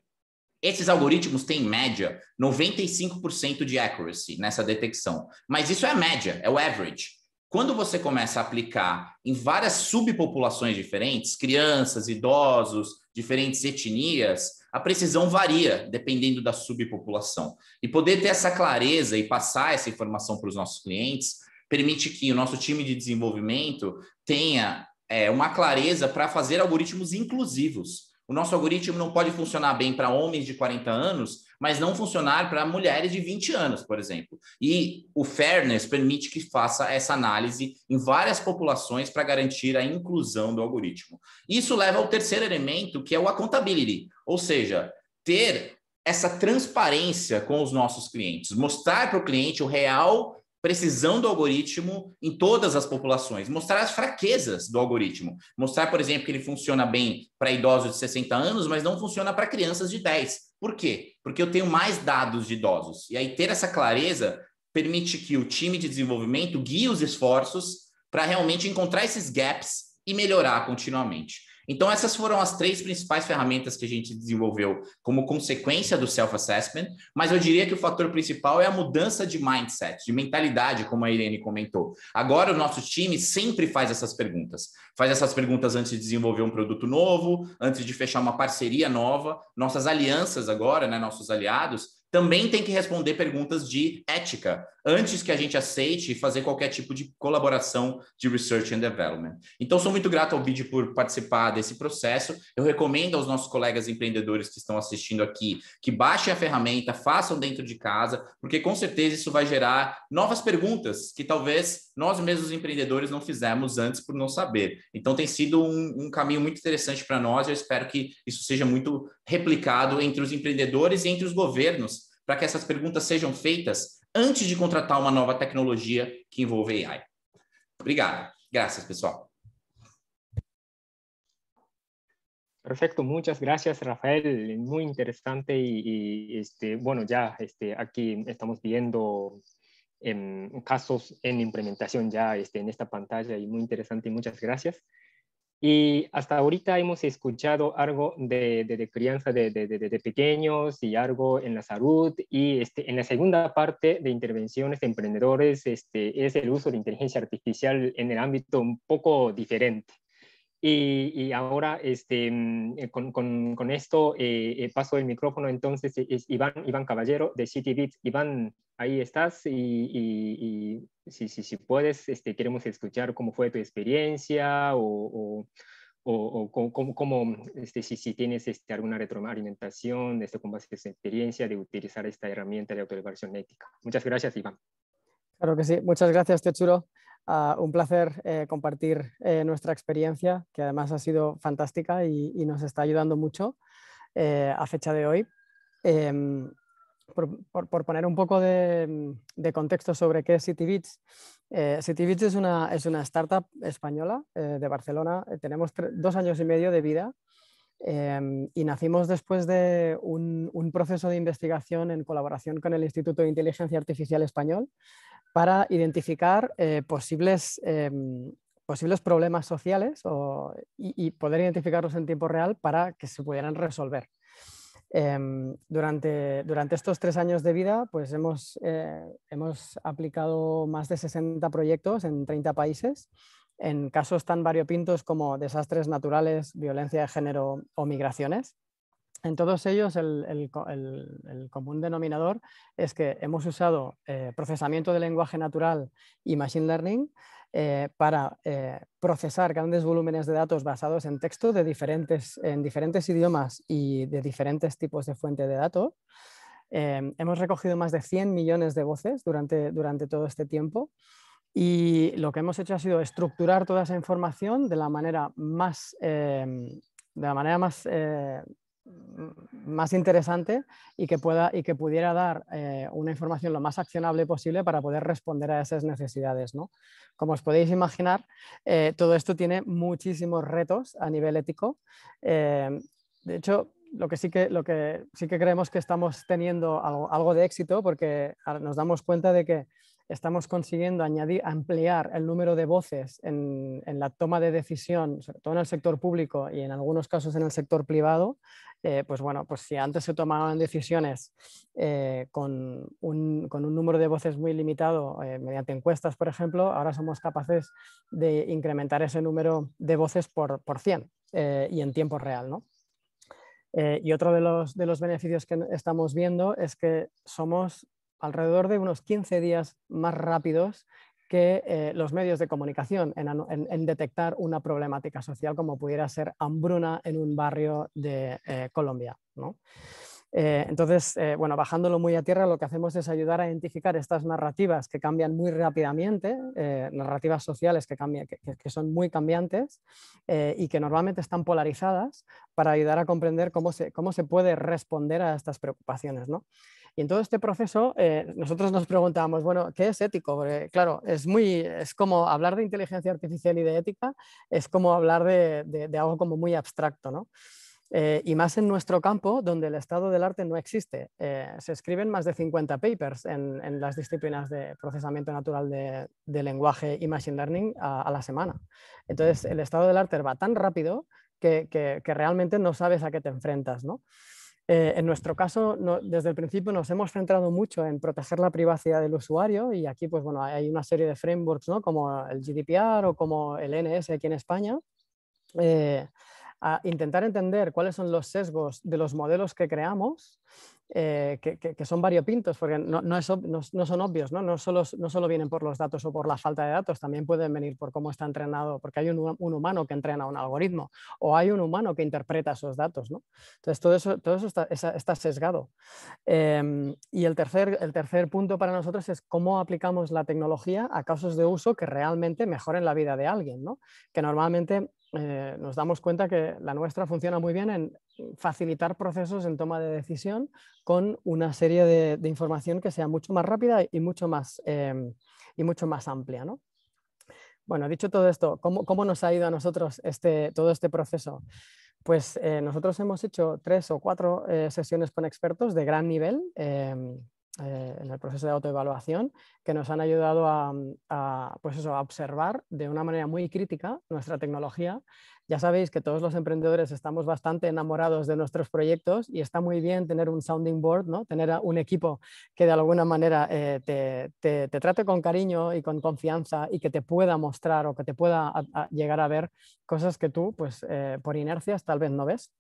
esses algoritmos têm, em média, 95% de accuracy nessa detecção. Mas isso é a média, é o average. Quando você começa a aplicar em várias subpopulações diferentes, crianças, idosos, diferentes etnias, a precisão varia dependendo da subpopulação. E poder ter essa clareza e passar essa informação para os nossos clientes permite que o nosso time de desenvolvimento tenha é, uma clareza para fazer algoritmos inclusivos. O nosso algoritmo não pode funcionar bem para homens de 40 anos, mas não funcionar para mulheres de 20 anos, por exemplo. E o Fairness permite que faça essa análise em várias populações para garantir a inclusão do algoritmo. Isso leva ao terceiro elemento, que é o accountability, ou seja, ter essa transparência com os nossos clientes, mostrar para o cliente o real precisão do algoritmo em todas as populações, mostrar as fraquezas do algoritmo, mostrar, por exemplo, que ele funciona bem para idosos de 60 anos, mas não funciona para crianças de 10. Por quê? Porque eu tenho mais dados de idosos. E aí ter essa clareza permite que o time de desenvolvimento guie os esforços para realmente encontrar esses gaps e melhorar continuamente. Então, essas foram as três principais ferramentas que a gente desenvolveu como consequência do self-assessment, mas eu diria que o fator principal é a mudança de mindset, de mentalidade, como a Irene comentou. Agora, o nosso time sempre faz essas perguntas. Faz essas perguntas antes de desenvolver um produto novo, antes de fechar uma parceria nova. Nossas alianças agora, né, nossos aliados, também tem que responder perguntas de ética antes que a gente aceite fazer qualquer tipo de colaboração de research and development. Então, sou muito grato ao BID por participar desse processo. Eu recomendo aos nossos colegas empreendedores que estão assistindo aqui que baixem a ferramenta, façam dentro de casa, porque com certeza isso vai gerar novas perguntas que talvez nós mesmos empreendedores não fizemos antes por não saber. Então, tem sido um, um caminho muito interessante para nós. Eu espero que isso seja muito replicado entre os empreendedores e entre os governos para que essas perguntas sejam feitas antes de contratar uma nova tecnologia que envolve AI. Obrigado. Graças, pessoal. Perfecto, muchas gracias Rafael, muy interesante y, y este, bueno, ya este, aquí estamos viendo em, casos en implementación ya este, en esta pantalla y muy interesante muchas gracias. Y hasta ahorita hemos escuchado algo de, de, crianza de, de, pequeños y algo en la salud. Y este, en la segunda parte de intervenciones de emprendedores este, es el uso de inteligencia artificial en el ámbito un poco diferente. Y, y ahora este, mm, eh, con, con, esto eh, eh, paso el micrófono entonces es Iván, Iván Caballero de CityBits. Iván, ahí estás y, si, puedes, este, queremos escuchar cómo fue tu experiencia o, cómo, este, si, tienes este, alguna retroalimentación de con base a esa experiencia de utilizar esta herramienta de autoevaluación ética. Muchas gracias, Iván. Claro que sí. Muchas gracias, Teochuro. Ah, un placer eh, compartir eh, nuestra experiencia, que además ha sido fantástica y, nos está ayudando mucho eh, a fecha de hoy. Em, por, poner un poco de, mm, contexto sobre qué es CityBits, eh, CityBits es una, es una startup española eh, de Barcelona. Eh, tenemos dos años y medio de vida em, y nacimos después de un, proceso de investigación en colaboración con el Instituto de Inteligencia Artificial Español para identificar eh, em, posibles, problemas sociales y poder identificarlos en tiempo real para que se pudieran resolver. Em, durante, estos tres años de vida, pues eh, hemos, aplicado más de 60 proyectos en 30 países, en casos tan variopintos como desastres naturales, violencia de género o migraciones. En todos ellos el, común denominador es que hemos usado eh, procesamiento de lenguaje natural y machine learning eh, para eh, procesar grandes volúmenes de datos basados en texto de diferentes, en diferentes idiomas y de diferentes tipos de fuente de datos. Em, hemos recogido más de 100 millones de voces durante, durante todo este tiempo y lo que hemos hecho ha sido estructurar toda esa información de la manera más, em, de la manera más eh, más interesante y que, pueda, y que pudiera dar eh, una información lo más accionable posible para poder responder a esas necesidades. ¿no? Como os podéis imaginar, eh, todo esto tiene muchísimos retos a nivel ético. Eh, de hecho, lo que sí que, lo que, sí que creemos que estamos teniendo algo de éxito porque ah, nos damos cuenta de que estamos consiguiendo añadir, ampliar el número de voces en, la toma de decisión, sobre todo en el sector público y en algunos casos en el sector privado, eh, pues bueno, pues si antes se tomaban decisiones eh, con, un, número de voces muy limitado eh, mediante encuestas, por ejemplo, ahora somos capaces de incrementar ese número de voces por, por 100 y en tiempo real, ¿no? y otro de los, de los beneficios que estamos viendo es que somos alrededor de unos 15 días más rápidos que eh, los medios de comunicación en, detectar una problemática social como pudiera ser hambruna en un barrio de eh, Colombia. ¿no? Eh, entonces, eh, bueno, bajándolo muy a tierra, lo que hacemos es ayudar a identificar estas narrativas que cambian muy rápidamente, eh, narrativas sociales que, cambian, que, son muy cambiantes y que normalmente están polarizadas para ayudar a comprender cómo se, cómo se puede responder a estas preocupaciones. ¿no? Y en todo este proceso nosotros nos preguntábamos, bueno, ¿qué es ético? claro, es, muy, es como hablar de inteligencia artificial y de ética, es como hablar de, de, de algo como muy abstracto. ¿no? Eh, y más en nuestro campo, donde el estado del arte no existe. Eh, se escriben más de 50 papers en, en las disciplinas de procesamiento natural de, de lenguaje y machine learning a, la semana. Entonces, el estado del arte va tan rápido que, que, realmente no sabes a qué te enfrentas. ¿no? Eh, en nuestro caso, desde el principio nos hemos centrado mucho en proteger la privacidad del usuario y aquí pues, bueno, hay una serie de frameworks ¿no? como el GDPR o como el NS aquí en España a intentar entender cuáles son los sesgos de los modelos que creamos, eh, que, son variopintos, porque no, son obvios, ¿no? Solo, no, vienen por los datos o por la falta de datos, también pueden venir por cómo está entrenado, porque hay un, humano que entrena un algoritmo o hay un humano que interpreta esos datos. Entonces, todo eso, todo eso está, sesgado. Em, y el tercer, el tercer punto para nosotros es cómo aplicamos la tecnología a casos de uso que realmente mejoren la vida de alguien, que normalmente eh, nos damos cuenta que la nuestra funciona muy bien en facilitar procesos en toma de decisión con una serie de, información que sea mucho más rápida y mucho más, em, y mucho más amplia. ¿no? Bueno, dicho todo esto, ¿cómo, nos ha ido a nosotros este, todo este proceso? Pues eh, nosotros hemos hecho tres o cuatro eh, sesiones con expertos de gran nivel em, eh, en el proceso de autoevaluación que nos han ayudado mm, pues a, observar de una manera muy crítica nuestra tecnología. Ya sabéis que todos los emprendedores estamos bastante enamorados de nuestros proyectos y está muy bien tener un sounding board, ¿no? tener un equipo que de alguna manera eh, te, trate con cariño y con confianza y que te pueda mostrar o que te pueda llegar a ver cosas que tú pues, eh, por inercias tal vez no ves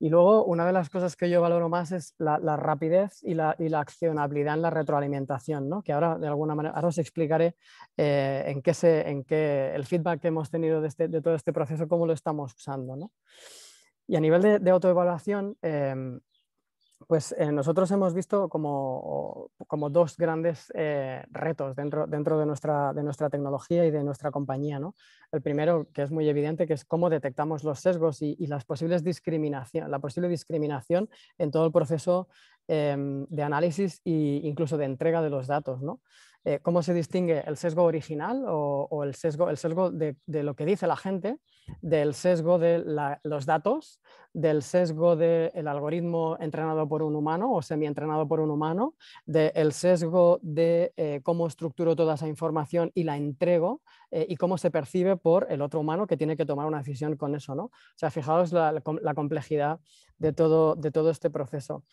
y luego, una de las cosas que yo valoro más es la, rapidez y la, accionabilidad en la retroalimentación, ¿no? que ahora de alguna manera, ahora os explicaré eh, en, qué se, en qué el feedback que hemos tenido de, este, todo este proceso, cómo lo estamos usando. Y a nivel de, autoevaluación, em, pues eh, nosotros hemos visto como, como dos grandes eh, retos dentro, dentro de, nuestra, de nuestra tecnología y de nuestra compañía. El primero, que es muy evidente, que es cómo detectamos los sesgos y, y las posibles discriminación, la posible discriminación en todo el proceso Em, de análisis e incluso de entrega de los datos. ¿no? Eh, ¿Cómo se distingue el sesgo original o, el sesgo, el sesgo de, lo que dice la gente, del sesgo de los datos, del sesgo del algoritmo entrenado por un humano o semi-entrenado por un humano, del sesgo de eh, cómo estructuro toda esa información y la entrego eh, y cómo se percibe por el otro humano que tiene que tomar una decisión con eso. ¿no? O sea, fijaos la, complejidad de todo este proceso.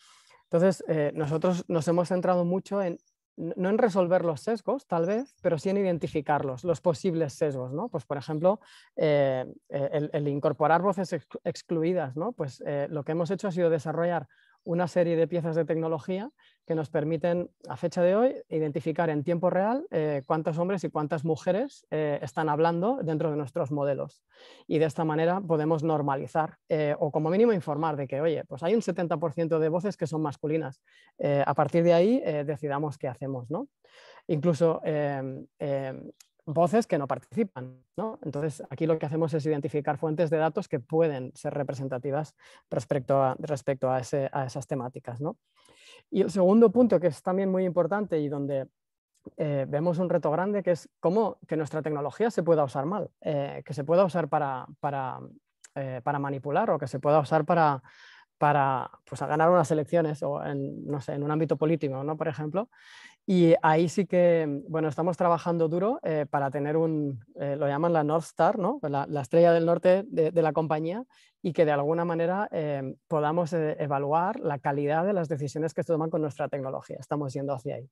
Entonces, eh, nosotros nos hemos centrado mucho en, no en resolver los sesgos, tal vez, pero sí en identificarlos, los posibles sesgos, ¿no? Pues, por ejemplo, eh, e-, el, incorporar voces excluidas, ¿no? Pues eh, lo que hemos hecho ha sido desarrollar una serie de piezas de tecnología que nos permiten, a fecha de hoy, identificar en tiempo real eh, cuántos hombres y cuántas mujeres eh, están hablando dentro de nuestros modelos. Y de esta manera podemos normalizar eh, o como mínimo informar de que, oye, pues hay un 70% de voces que son masculinas. a partir de ahí decidamos qué hacemos. ¿no? Incluso em, em, voces que no participan. ¿no? Entonces, aquí lo que hacemos es identificar fuentes de datos que pueden ser representativas respecto a, respecto a, esas temáticas. ¿no? Y el segundo punto, que es también muy importante y donde eh, vemos un reto grande, que es cómo que nuestra tecnología se pueda usar mal, eh, que se pueda usar para, para, eh, para manipular o que se pueda usar para, para pues, ganar unas elecciones o en, no sé, en un ámbito político, ¿no? por ejemplo. Y ahí sí que, mm, bueno, estamos trabajando duro eh, para tener un, eh, lo llaman la North Star, ¿no? la, estrella del norte de, la compañía y que de alguna manera eh, podamos evaluar la calidad de las decisiones que se toman con nuestra tecnología. Estamos yendo hacia ahí.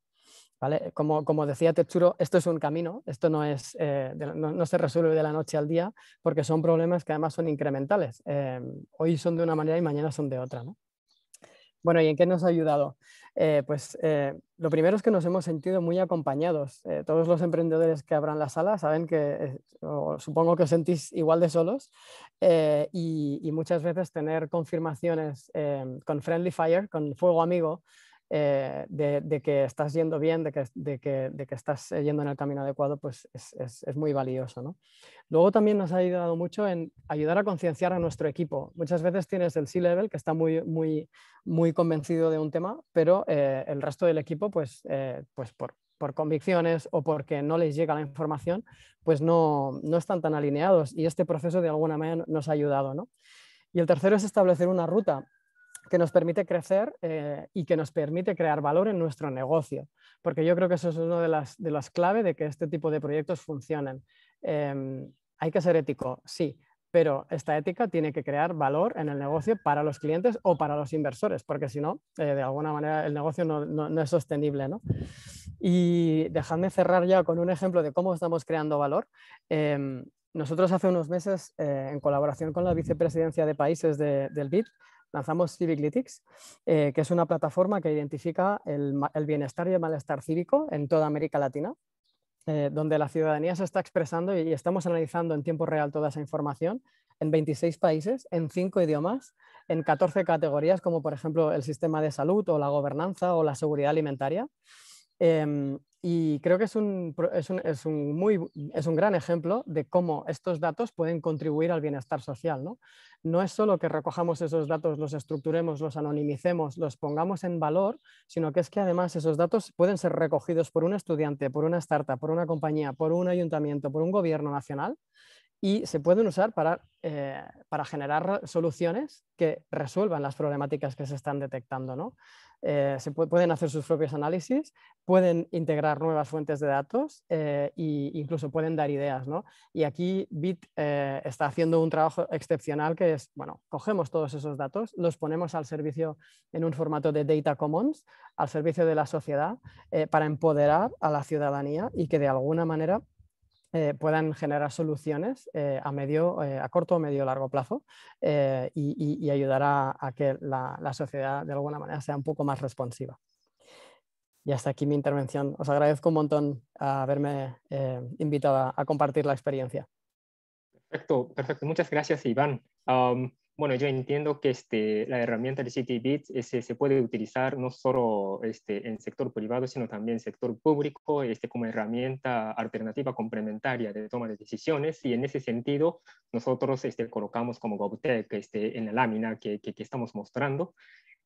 ¿vale? Como, decía Tetsuro, esto es un camino, esto no, es, se resuelve de la noche al día porque son problemas que además son incrementales. hoy son de una manera y mañana son de otra. Bueno, ¿y en qué nos ha ayudado? Eh, pues eh, lo primero es que nos hemos sentido muy acompañados. Eh, todos los emprendedores que abran la sala saben que supongo que os sentís igual de solos y, muchas veces tener confirmaciones con Friendly Fire, con Fuego Amigo, eh, de, que estás yendo bien, de que, estás eh, yendo en el camino adecuado, pues es, muy valioso. Luego también nos ha ayudado mucho en ayudar a concienciar a nuestro equipo. Muchas veces tienes el C-Level que está muy, muy, muy convencido de un tema, pero eh, el resto del equipo, pues, pues por, convicciones o porque no les llega la información, pues no, no están tan alineados y este proceso de alguna manera nos ha ayudado. ¿no? Y el tercero es establecer una ruta que nos permite crecer eh, y que nos permite crear valor en nuestro negocio, porque yo creo que eso es una de las, claves de que este tipo de proyectos funcionen. Em, hay que ser ético, sí, pero esta ética tiene que crear valor en el negocio para los clientes o para los inversores, porque si no, eh, de alguna manera el negocio no, es sostenible. Y dejadme cerrar ya con un ejemplo de cómo estamos creando valor. Em, nosotros hace unos meses, eh, en colaboración con la vicepresidencia de países del BID, lanzamos Civiclytics, eh, que es una plataforma que identifica el, bienestar y el malestar cívico en toda América Latina, eh, donde la ciudadanía se está expresando y, estamos analizando en tiempo real toda esa información en 26 países, en 5 idiomas, en 14 categorías, como por ejemplo el sistema de salud o la gobernanza o la seguridad alimentaria. Em, y creo que es un, gran ejemplo de cómo estos datos pueden contribuir al bienestar social. ¿no? no es solo que recojamos esos datos, los estructuremos, los anonimicemos, los pongamos en valor, sino que es que además esos datos pueden ser recogidos por un estudiante, por una startup, por una compañía, por un ayuntamiento, por un gobierno nacional y se pueden usar para, eh, para generar soluciones que resuelvan las problemáticas que se están detectando. ¿no? Eh, se pueden hacer sus propios análisis, pueden integrar nuevas fuentes de datos e incluso pueden dar ideas. ¿no? Y aquí BIT eh, está haciendo un trabajo excepcional que es, bueno, cogemos todos esos datos, los ponemos al servicio en un formato de Data Commons, al servicio de la sociedad, para empoderar a la ciudadanía y que de alguna manera eh, puedan generar soluciones eh, a, medio, eh, a corto, medio, largo plazo eh, y, ayudar a, que la, sociedad de alguna manera sea un poco más responsiva. Y hasta aquí mi intervención. Os agradezco un montón haberme invitado a, compartir la experiencia. Perfecto, perfecto. Muchas gracias, Iván. Bueno, yo entiendo que este, la herramienta de CityBits Bits este, se puede utilizar no solo este, en sector privado, sino también en sector público este, como herramienta alternativa complementaria de toma de decisiones. Y en ese sentido, nosotros este, colocamos como GovTech este, en la lámina que, que estamos mostrando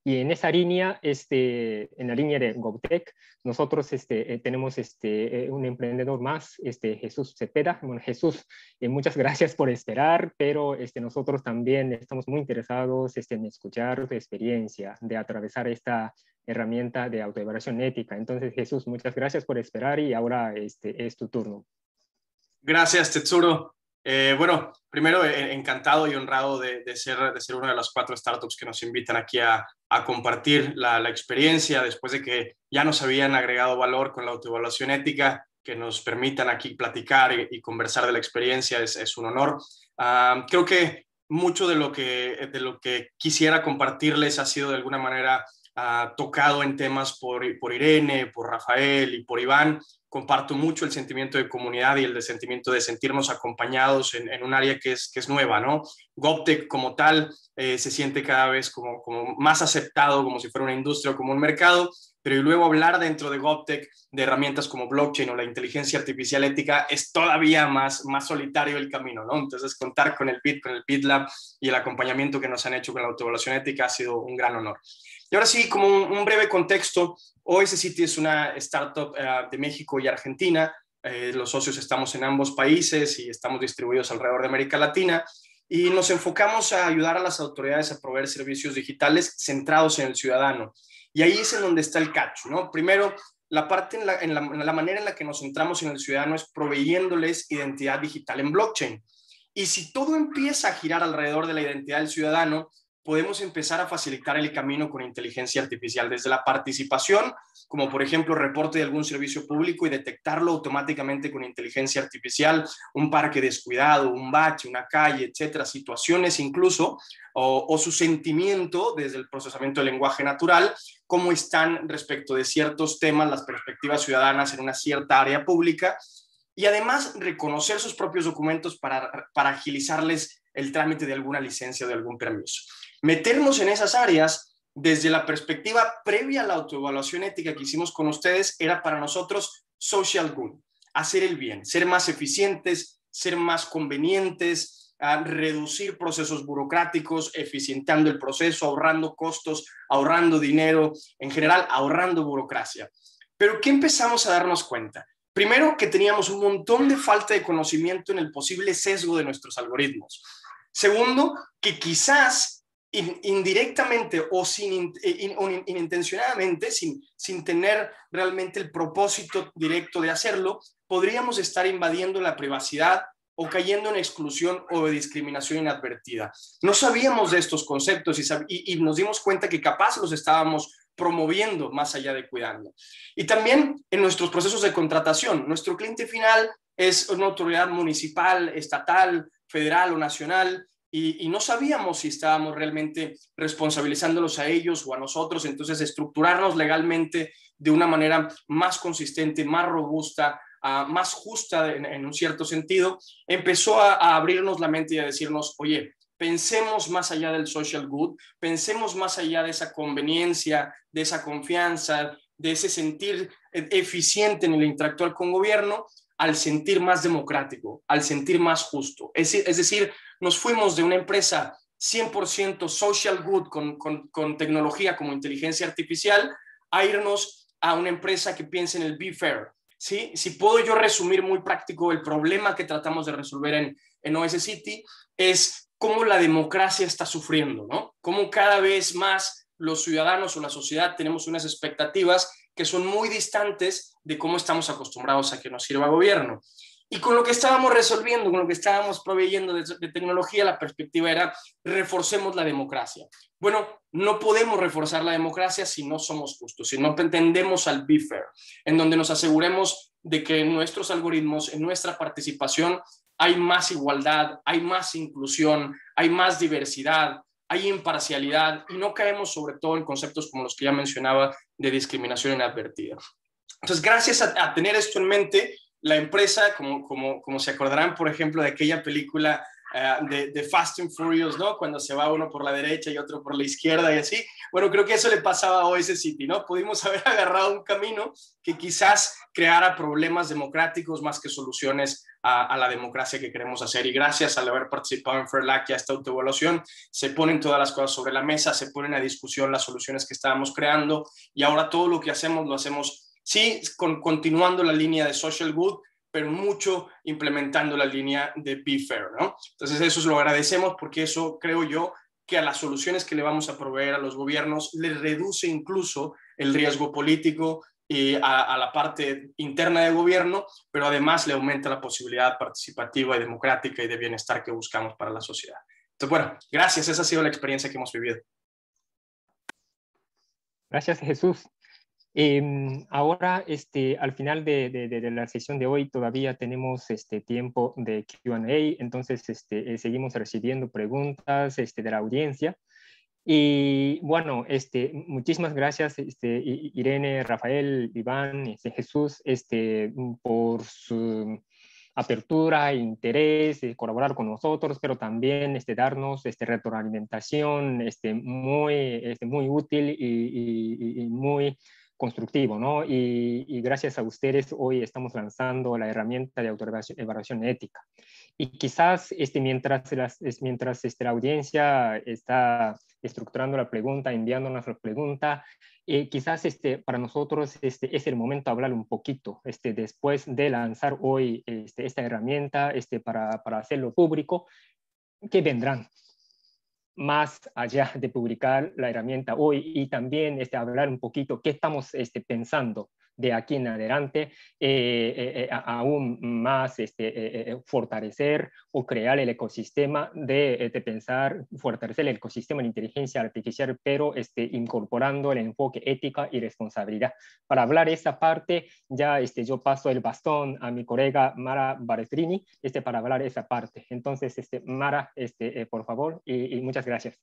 y en esa línea, este, en la línea de GovTech, nosotros este, eh, tenemos este, eh, un emprendedor más, este, Jesús Cepeda. Bueno, Jesús, eh, muchas gracias por esperar, pero este, nosotros también estamos muy interesados este, en escuchar tu experiencia de atravesar esta herramienta de autoevaluación ética. Entonces, Jesús, muchas gracias por esperar y ahora este, es tu turno. Gracias, Tetsuro. Eh, bueno, primero, eh, encantado y honrado de, ser, de ser una de las cuatro startups que nos invitan aquí a, compartir la, experiencia después de que ya nos habían agregado valor con la autoevaluación ética, que nos permitan aquí platicar y, conversar de la experiencia, es, un honor. Ah, creo que mucho de lo, que, de lo que quisiera compartirles ha sido de alguna manera tocado en temas por, por Irene, por Rafael y por Iván. Comparto mucho el sentimiento de comunidad y el sentimiento de sentirnos acompañados en, un área que es, que es nueva, ¿no? GovTech como tal eh, se siente cada vez como, como más aceptado, como si fuera una industria o como un mercado, pero y luego hablar dentro de GovTech de herramientas como blockchain o la inteligencia artificial ética es todavía más, más solitario el camino, ¿no? Entonces, contar con el BIT, con el BitLab y el acompañamiento que nos han hecho con la autoevaluación ética ha sido un gran honor. Y ahora sí, como un, breve contexto, OSCity es una startup eh, de México y Argentina. Eh, los socios estamos en ambos países y estamos distribuidos alrededor de América Latina. Y nos enfocamos a ayudar a las autoridades a proveer servicios digitales centrados en el ciudadano. Y ahí es en donde está el catch, ¿no? Primero, la parte en la manera en la que nos centramos en el ciudadano es proveyéndoles identidad digital en blockchain. Y si todo empieza a girar alrededor de la identidad del ciudadano, podemos empezar a facilitar el camino con inteligencia artificial desde la participación, como por ejemplo reporte de algún servicio público y detectarlo automáticamente con inteligencia artificial, un parque descuidado, un bache, una calle, etcétera, situaciones incluso, o, su sentimiento desde el procesamiento del lenguaje natural, cómo están respecto de ciertos temas las perspectivas ciudadanas en una cierta área pública y además reconocer sus propios documentos para, para agilizarles el trámite de alguna licencia o de algún permiso meternos en esas áreas desde la perspectiva previa a la autoevaluación ética que hicimos con ustedes era para nosotros social good, hacer el bien, ser más eficientes, ser más convenientes, reducir procesos burocráticos, eficientando el proceso, ahorrando costos, ahorrando dinero, en general ahorrando burocracia. Pero ¿qué empezamos a darnos cuenta? Primero que teníamos un montón de falta de conocimiento en el posible sesgo de nuestros algoritmos. Segundo, que quizás indirectamente o sin, eh, inintencionadamente, sin, sin tener realmente el propósito directo de hacerlo, podríamos estar invadiendo la privacidad o cayendo en exclusión o discriminación inadvertida. No sabíamos de estos conceptos y, nos dimos cuenta que capaz los estábamos promoviendo más allá de cuidarlo. Y también en nuestros procesos de contratación, nuestro cliente final es una autoridad municipal, estatal, federal o nacional y, no sabíamos si estábamos realmente responsabilizándolos a ellos o a nosotros, entonces estructurarnos legalmente de una manera más consistente, más robusta, ah, más justa en, un cierto sentido, empezó a, a abrirnos la mente y a decirnos, oye, pensemos más allá del social good, pensemos más allá de esa conveniencia, de esa confianza, de ese sentir e-, eficiente en el interactuar con gobierno al sentir más democrático, al sentir más justo. Es, decir, nos fuimos de una empresa 100% social good con, tecnología como inteligencia artificial a irnos a una empresa que piense en el be fair. ¿sí? Si puedo yo resumir muy práctico el problema que tratamos de resolver en, en OS City es cómo la democracia está sufriendo, ¿no? Cómo cada vez más los ciudadanos o la sociedad tenemos unas expectativas que son muy distantes de cómo estamos acostumbrados a que nos sirva gobierno. Y con lo que estábamos resolviendo, con lo que estábamos proveyendo de, tecnología, la perspectiva era reforcemos la democracia. Bueno, no podemos reforzar la democracia si no somos justos, si no pretendemos al be en donde nos aseguremos de que en nuestros algoritmos, en nuestra participación, hay más igualdad, hay más inclusión, hay más diversidad, hay imparcialidad y no caemos sobre todo en conceptos como los que ya mencionaba de discriminación inadvertida. Entonces, gracias a, tener esto en mente, la empresa, como, como, se acordarán, por ejemplo, de aquella película eh, de, Fast and Furious, ¿no? Cuando se va uno por la derecha y otro por la izquierda y así. Bueno, creo que eso le pasaba a OS City, ¿no? Pudimos haber agarrado un camino que quizás creara problemas democráticos más que soluciones a, la democracia que queremos hacer. Y gracias al haber participado en FERLAC y a esta autoevaluación, se ponen todas las cosas sobre la mesa, se ponen a discusión las soluciones que estábamos creando y ahora todo lo que hacemos lo hacemos, sí, continuando la línea de social good, pero mucho implementando la línea de Be Fair, ¿no? Entonces eso lo agradecemos porque eso creo yo que a las soluciones que le vamos a proveer a los gobiernos les reduce incluso el riesgo político, y a, la parte interna del gobierno, pero además le aumenta la posibilidad participativa y democrática y de bienestar que buscamos para la sociedad. Entonces, bueno, gracias, esa ha sido la experiencia que hemos vivido. Gracias, Jesús. Em, ahora, este, al final de, de, la sesión de hoy, todavía tenemos este tiempo de QA, entonces este, eh, seguimos recibiendo preguntas este, de la audiencia. Y bueno, este, muchísimas gracias este, Irene, Rafael, Iván, este, Jesús, este, mm, por su apertura, interés, eh, colaborar con nosotros, pero también este, darnos este, retroalimentación este, muy, este, muy útil y, y muy constructivo, ¿no? Y, gracias a ustedes hoy estamos lanzando la herramienta de evaluación ética. Y quizás este, mientras, mientras este, la audiencia está estructurando la pregunta, enviándonos la pregunta, eh, quizás este, para nosotros este, es el momento de hablar un poquito, este, después de lanzar hoy este, esta herramienta este, para, hacerlo público, ¿Qué vendrán más allá de publicar la herramienta hoy y también este, hablar un poquito qué estamos este, pensando de aquí en adelante eh, eh, eh, aún más este, fortalecer o crear el ecosistema de, pensar, fortalecer el ecosistema de inteligencia artificial, pero este, incorporando el enfoque ética y responsabilidad. Para hablar de esa parte, ya este, yo paso el bastón a mi colega Mara Barestrini este, para hablar de esa parte. Entonces, este, Mara, este, por favor, y muchas gracias.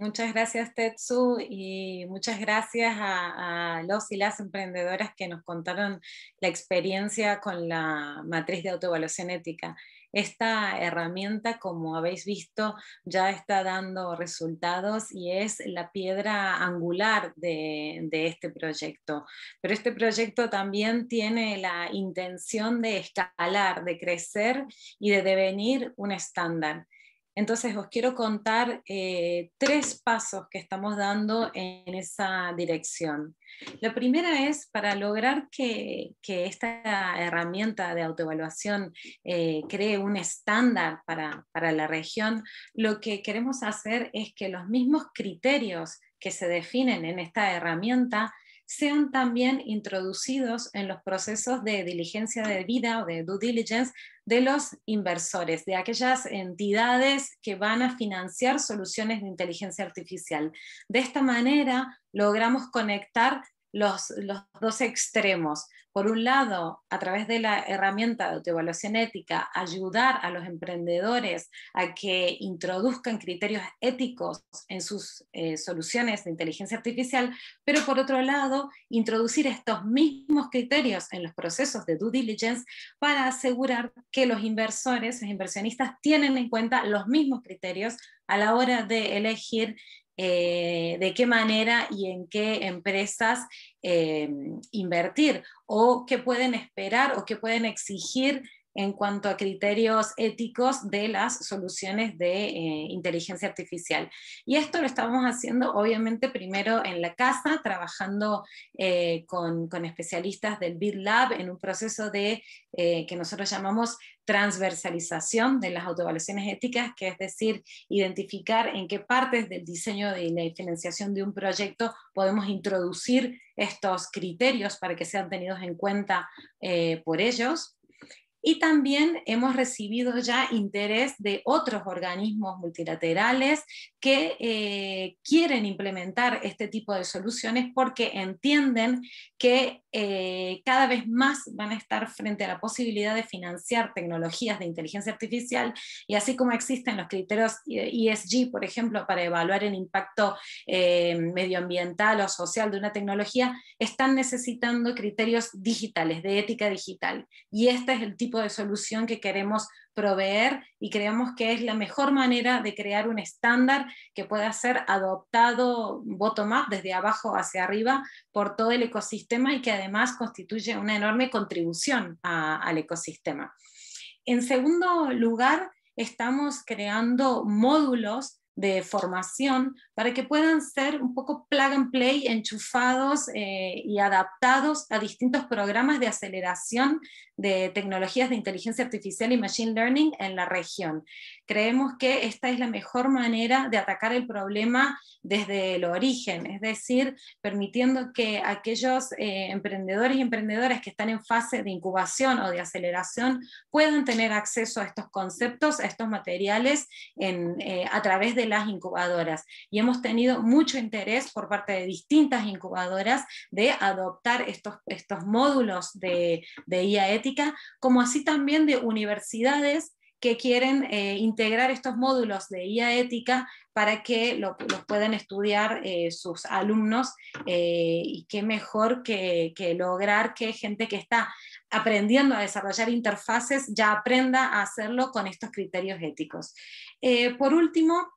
Muchas gracias Tetsu y muchas gracias a, los y las emprendedoras que nos contaron la experiencia con la matriz de autoevaluación ética. Esta herramienta, como habéis visto, ya está dando resultados y es la piedra angular de este proyecto. Pero este proyecto también tiene la intención de escalar, de crecer y de devenir un estándar. Entonces os quiero contar eh, tres pasos que estamos dando en esa dirección. La primera es para lograr que, esta herramienta de autoevaluación eh, cree un estándar para la región, lo que queremos hacer es que los mismos criterios que se definen en esta herramienta sean también introducidos en los procesos de diligencia de vida o de due diligence de los inversores, de aquellas entidades que van a financiar soluciones de inteligencia artificial. De esta manera logramos conectar los, dos extremos. Por un lado, a través de la herramienta de autoevaluación ética, ayudar a los emprendedores a que introduzcan criterios éticos en sus eh, soluciones de inteligencia artificial, pero por otro lado, introducir estos mismos criterios en los procesos de due diligence para asegurar que los inversores, los inversionistas, tienen en cuenta los mismos criterios a la hora de elegir eh, de qué manera y en qué empresas eh, invertir o qué pueden esperar o qué pueden exigir en cuanto a criterios éticos de las soluciones de eh, inteligencia artificial. Y esto lo estamos haciendo obviamente primero en la casa, trabajando eh, con, especialistas del BitLab Lab en un proceso de eh, que nosotros llamamos transversalización de las autoevaluaciones éticas, que es decir, identificar en qué partes del diseño y la financiación de un proyecto podemos introducir estos criterios para que sean tenidos en cuenta por ellos. Y también hemos recibido ya interés de otros organismos multilaterales que eh, quieren implementar este tipo de soluciones porque entienden que eh, cada vez más van a estar frente a la posibilidad de financiar tecnologías de inteligencia artificial y así como existen los criterios ESG, por ejemplo, para evaluar el impacto eh, medioambiental o social de una tecnología, están necesitando criterios digitales, de ética digital. Y este es el tipo de solución que queremos proveer y creemos que es la mejor manera de crear un estándar que pueda ser adoptado bottom-up, desde abajo hacia arriba, por todo el ecosistema y que además constituye una enorme contribución al ecosistema. En segundo lugar, estamos creando módulos de formación para que puedan ser un poco plug and play, enchufados eh, y adaptados a distintos programas de aceleración de tecnologías de inteligencia artificial y machine learning en la región. Creemos que esta es la mejor manera de atacar el problema desde el origen, es decir, permitiendo que aquellos eh, emprendedores y emprendedoras que están en fase de incubación o de aceleración puedan tener acceso a estos conceptos, a estos materiales eh, a través de las incubadoras. Y hemos tenido mucho interés por parte de distintas incubadoras de adoptar estos, estos módulos de, de IAET como así también de universidades que quieren eh, integrar estos módulos de IA ética para que los puedan estudiar eh, sus alumnos eh, y qué mejor que, lograr que gente que está aprendiendo a desarrollar interfaces ya aprenda a hacerlo con estos criterios éticos. por último,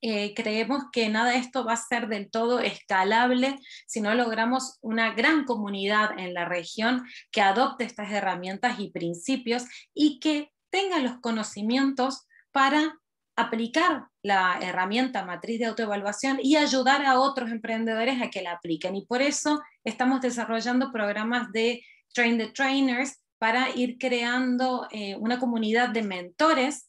eh, creemos que nada de esto va a ser del todo escalable si no logramos una gran comunidad en la región que adopte estas herramientas y principios y que tenga los conocimientos para aplicar la herramienta matriz de autoevaluación y ayudar a otros emprendedores a que la apliquen. Y por eso estamos desarrollando programas de Train the Trainers para ir creando eh, una comunidad de mentores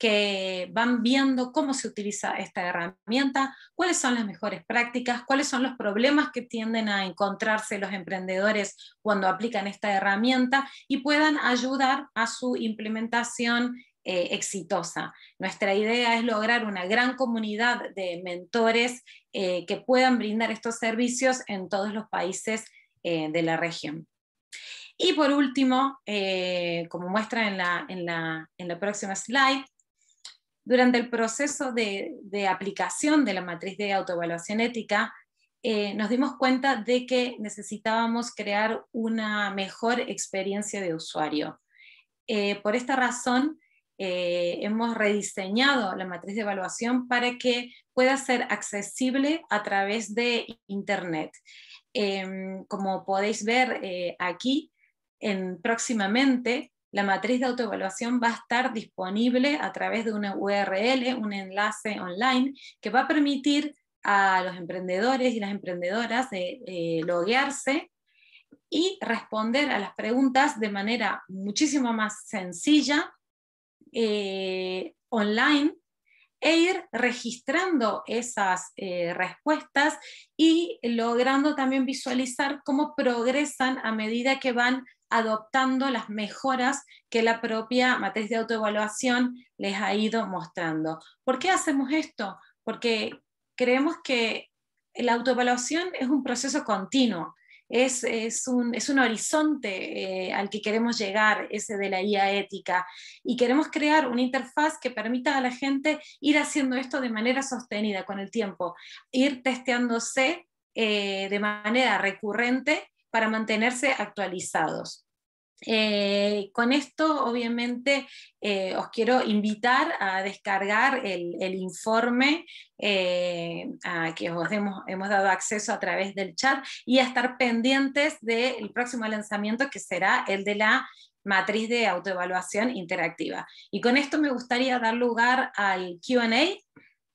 que van viendo cómo se utiliza esta herramienta, cuáles son las mejores prácticas, cuáles son los problemas que tienden a encontrarse los emprendedores cuando aplican esta herramienta y puedan ayudar a su implementación eh, exitosa. Nuestra idea es lograr una gran comunidad de mentores eh, que puedan brindar estos servicios en todos los países eh, de la región. Y por último, como muestra en la próxima slide, durante el proceso de, aplicación de la matriz de autoevaluación ética, eh, nos dimos cuenta de que necesitábamos crear una mejor experiencia de usuario. Eh, por esta razón, eh, hemos rediseñado la matriz de evaluación para que pueda ser accesible a través de Internet. Em, como podéis ver aquí, en, próximamente la matriz de autoevaluación va a estar disponible a través de una URL, un enlace online, que va a permitir a los emprendedores y las emprendedoras de eh, loguearse y responder a las preguntas de manera muchísimo más sencilla, eh, online, e ir registrando esas eh, respuestas y logrando también visualizar cómo progresan a medida que van adoptando las mejoras que la propia matriz de autoevaluación les ha ido mostrando. ¿Por qué hacemos esto? Porque creemos que la autoevaluación es un proceso continuo, es, un, horizonte eh, al que queremos llegar, ese de la IA ética, y queremos crear una interfaz que permita a la gente ir haciendo esto de manera sostenida con el tiempo, ir testeándose eh, de manera recurrente para mantenerse actualizados. Eh, con esto, obviamente, eh, os quiero invitar a descargar el, informe eh, a que os hemos, hemos, dado acceso a través del chat y a estar pendientes del próximo lanzamiento que será el de la matriz de autoevaluación interactiva. Y con esto me gustaría dar lugar al QA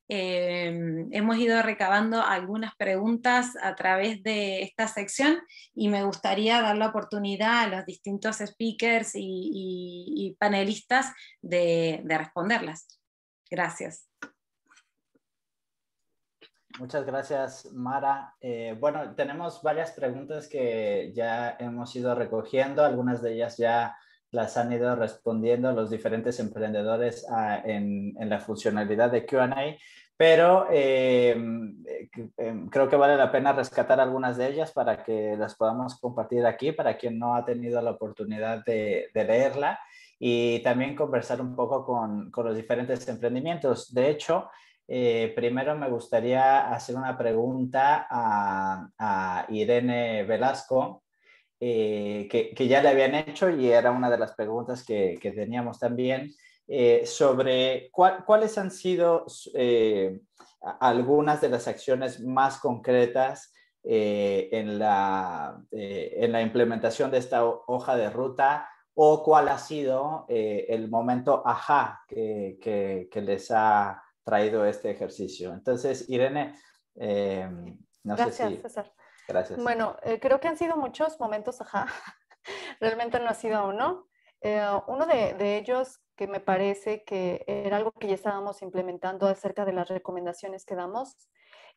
Em, hemos ido recabando algunas preguntas a través de esta sección y me gustaría dar la oportunidad a los distintos speakers y, panelistas de, responderlas. Gracias. Muchas gracias, Mara. Eh, bueno, tenemos varias preguntas que ya hemos ido recogiendo, algunas de ellas ya las han ido respondiendo los diferentes emprendedores ah, en, la funcionalidad de QA, pero eh, eh, creo que vale la pena rescatar algunas de ellas para que las podamos compartir aquí para quien no ha tenido la oportunidad de, leerla y también conversar un poco con, los diferentes emprendimientos. De hecho, eh, primero me gustaría hacer una pregunta a Irene Velasco eh, que, ya le habían hecho y era una de las preguntas que, teníamos también eh, sobre cuáles han sido eh, algunas de las acciones más concretas en, la, en la implementación de esta hoja de ruta o cuál ha sido el momento ajá que, les ha traído este ejercicio. Entonces, Irene, no Gracias, bueno, eh, creo que han sido muchos momentos, ajá. Realmente no ha sido uno. Eh, uno de, ellos que me parece que era algo que ya estábamos implementando acerca de las recomendaciones que damos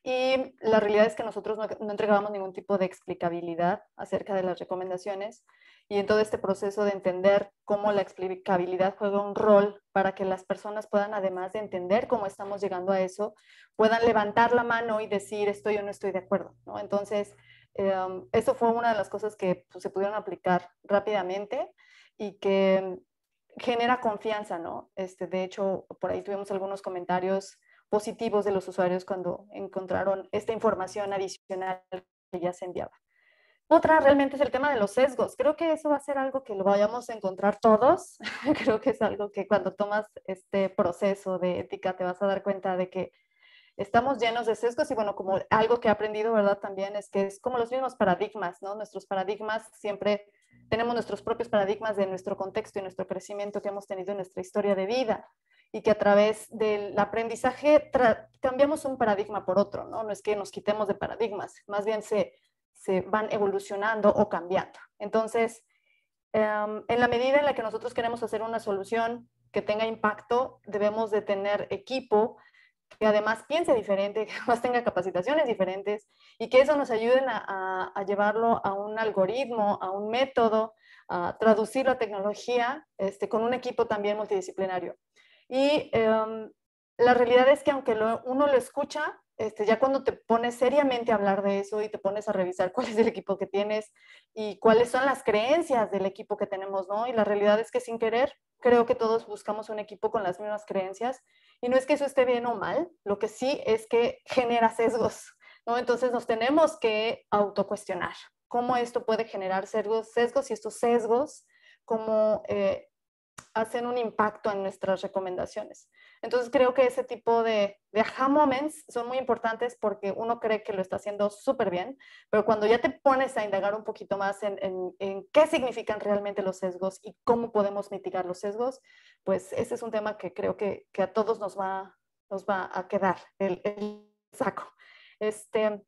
y la realidad es que nosotros no, entregábamos ningún tipo de explicabilidad acerca de las recomendaciones y en todo este proceso de entender cómo la explicabilidad juega un rol para que las personas puedan, además de entender cómo estamos llegando a eso, puedan levantar la mano y decir estoy o no estoy de acuerdo. Entonces, eh, eso fue una de las cosas que pues, se pudieron aplicar rápidamente y que em, genera confianza, ¿no? Este, de hecho, por ahí tuvimos algunos comentarios positivos de los usuarios cuando encontraron esta información adicional que ya se enviaba. Otra realmente es el tema de los sesgos. Creo que eso va a ser algo que lo vayamos a encontrar todos. Creo que es algo que cuando tomas este proceso de ética te vas a dar cuenta de que estamos llenos de sesgos y bueno, como algo que he aprendido, ¿verdad? También es que es como los mismos paradigmas, ¿no? Nuestros paradigmas siempre tenemos nuestros propios paradigmas de nuestro contexto y nuestro crecimiento que hemos tenido en nuestra historia de vida y que a través del aprendizaje cambiamos un paradigma por otro, ¿no? No es que nos quitemos de paradigmas, más bien se, van evolucionando o cambiando. Entonces, em, en la medida en la que nosotros queremos hacer una solución que tenga impacto, debemos de tener equipo que además piense diferente, que además tenga capacitaciones diferentes y que eso nos ayude a, llevarlo a un algoritmo, a un método, a traducir la tecnología este, con un equipo también multidisciplinario. Y em, la realidad es que aunque uno lo escucha, este, ya cuando te pones seriamente a hablar de eso y te pones a revisar cuál es el equipo que tienes y cuáles son las creencias del equipo que tenemos, ¿no? Y la realidad es que sin querer, creo que todos buscamos un equipo con las mismas creencias. Y no es que eso esté bien o mal, lo que sí es que genera sesgos, ¿no? Entonces nos tenemos que autocuestionar cómo esto puede generar sesgos, y estos sesgos, como eh, hacen un impacto en nuestras recomendaciones. Entonces creo que ese tipo de, de aha moments son muy importantes porque uno cree que lo está haciendo súper bien, pero cuando ya te pones a indagar un poquito más en, qué significan realmente los sesgos y cómo podemos mitigar los sesgos, pues ese es un tema que creo que, a todos nos va, nos va a quedar el, saco. Este,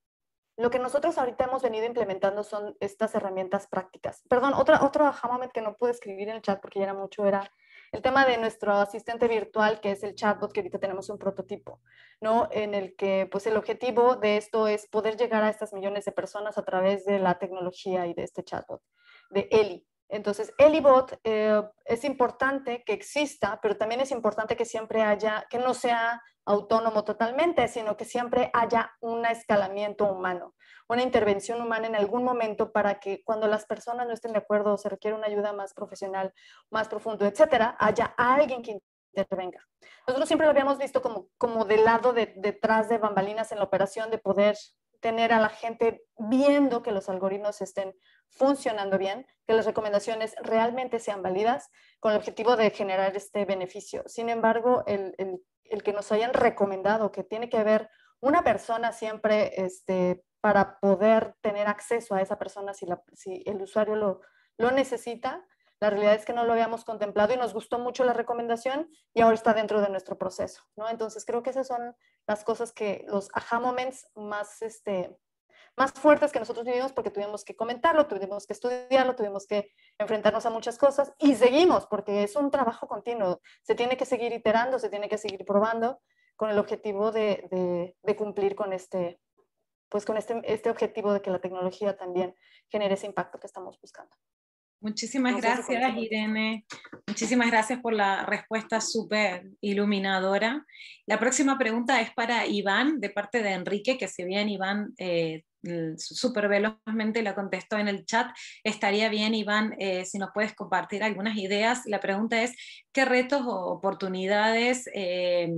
lo que nosotros ahorita hemos venido implementando son estas herramientas prácticas. Perdón, otra, otro aha que no pude escribir en el chat porque ya era mucho, era el tema de nuestro asistente virtual, que es el chatbot, que ahorita tenemos un prototipo, ¿no? En el que, pues, el objetivo de esto es poder llegar a estas millones de personas a través de la tecnología y de este chatbot, de Eli. Entonces, el IBOT eh, es importante que exista, pero también es importante que siempre haya, que no sea autónomo totalmente, sino que siempre haya un escalamiento humano, una intervención humana en algún momento para que cuando las personas no estén de acuerdo o se requiere una ayuda más profesional, más profundo, etcétera, haya alguien que intervenga. Nosotros siempre lo habíamos visto como, como del lado de, detrás de bambalinas en la operación de poder tener a la gente viendo que los algoritmos estén funcionando bien, que las recomendaciones realmente sean válidas con el objetivo de generar este beneficio. Sin embargo, el, que nos hayan recomendado que tiene que haber una persona siempre este, para poder tener acceso a esa persona si, el usuario lo necesita, la realidad es que no lo habíamos contemplado y nos gustó mucho la recomendación y ahora está dentro de nuestro proceso, ¿no? Entonces creo que esas son las cosas que, los aha moments más, este, más fuertes que nosotros vivimos porque tuvimos que comentarlo, tuvimos que estudiarlo, tuvimos que enfrentarnos a muchas cosas y seguimos porque es un trabajo continuo. Se tiene que seguir iterando, se tiene que seguir probando con el objetivo de, cumplir con este, pues con este, este objetivo de que la tecnología también genere ese impacto que estamos buscando. Muchísimas gracias, Irene. Muchísimas gracias por la respuesta súper iluminadora. La próxima pregunta es para Iván, de parte de Enrique, que si bien Iván eh, Mm, super velozmente la contestó en el chat. Estaría bien, Iván, eh, si nos puedes compartir algunas ideas. La pregunta es, ¿qué retos o oportunidades eh,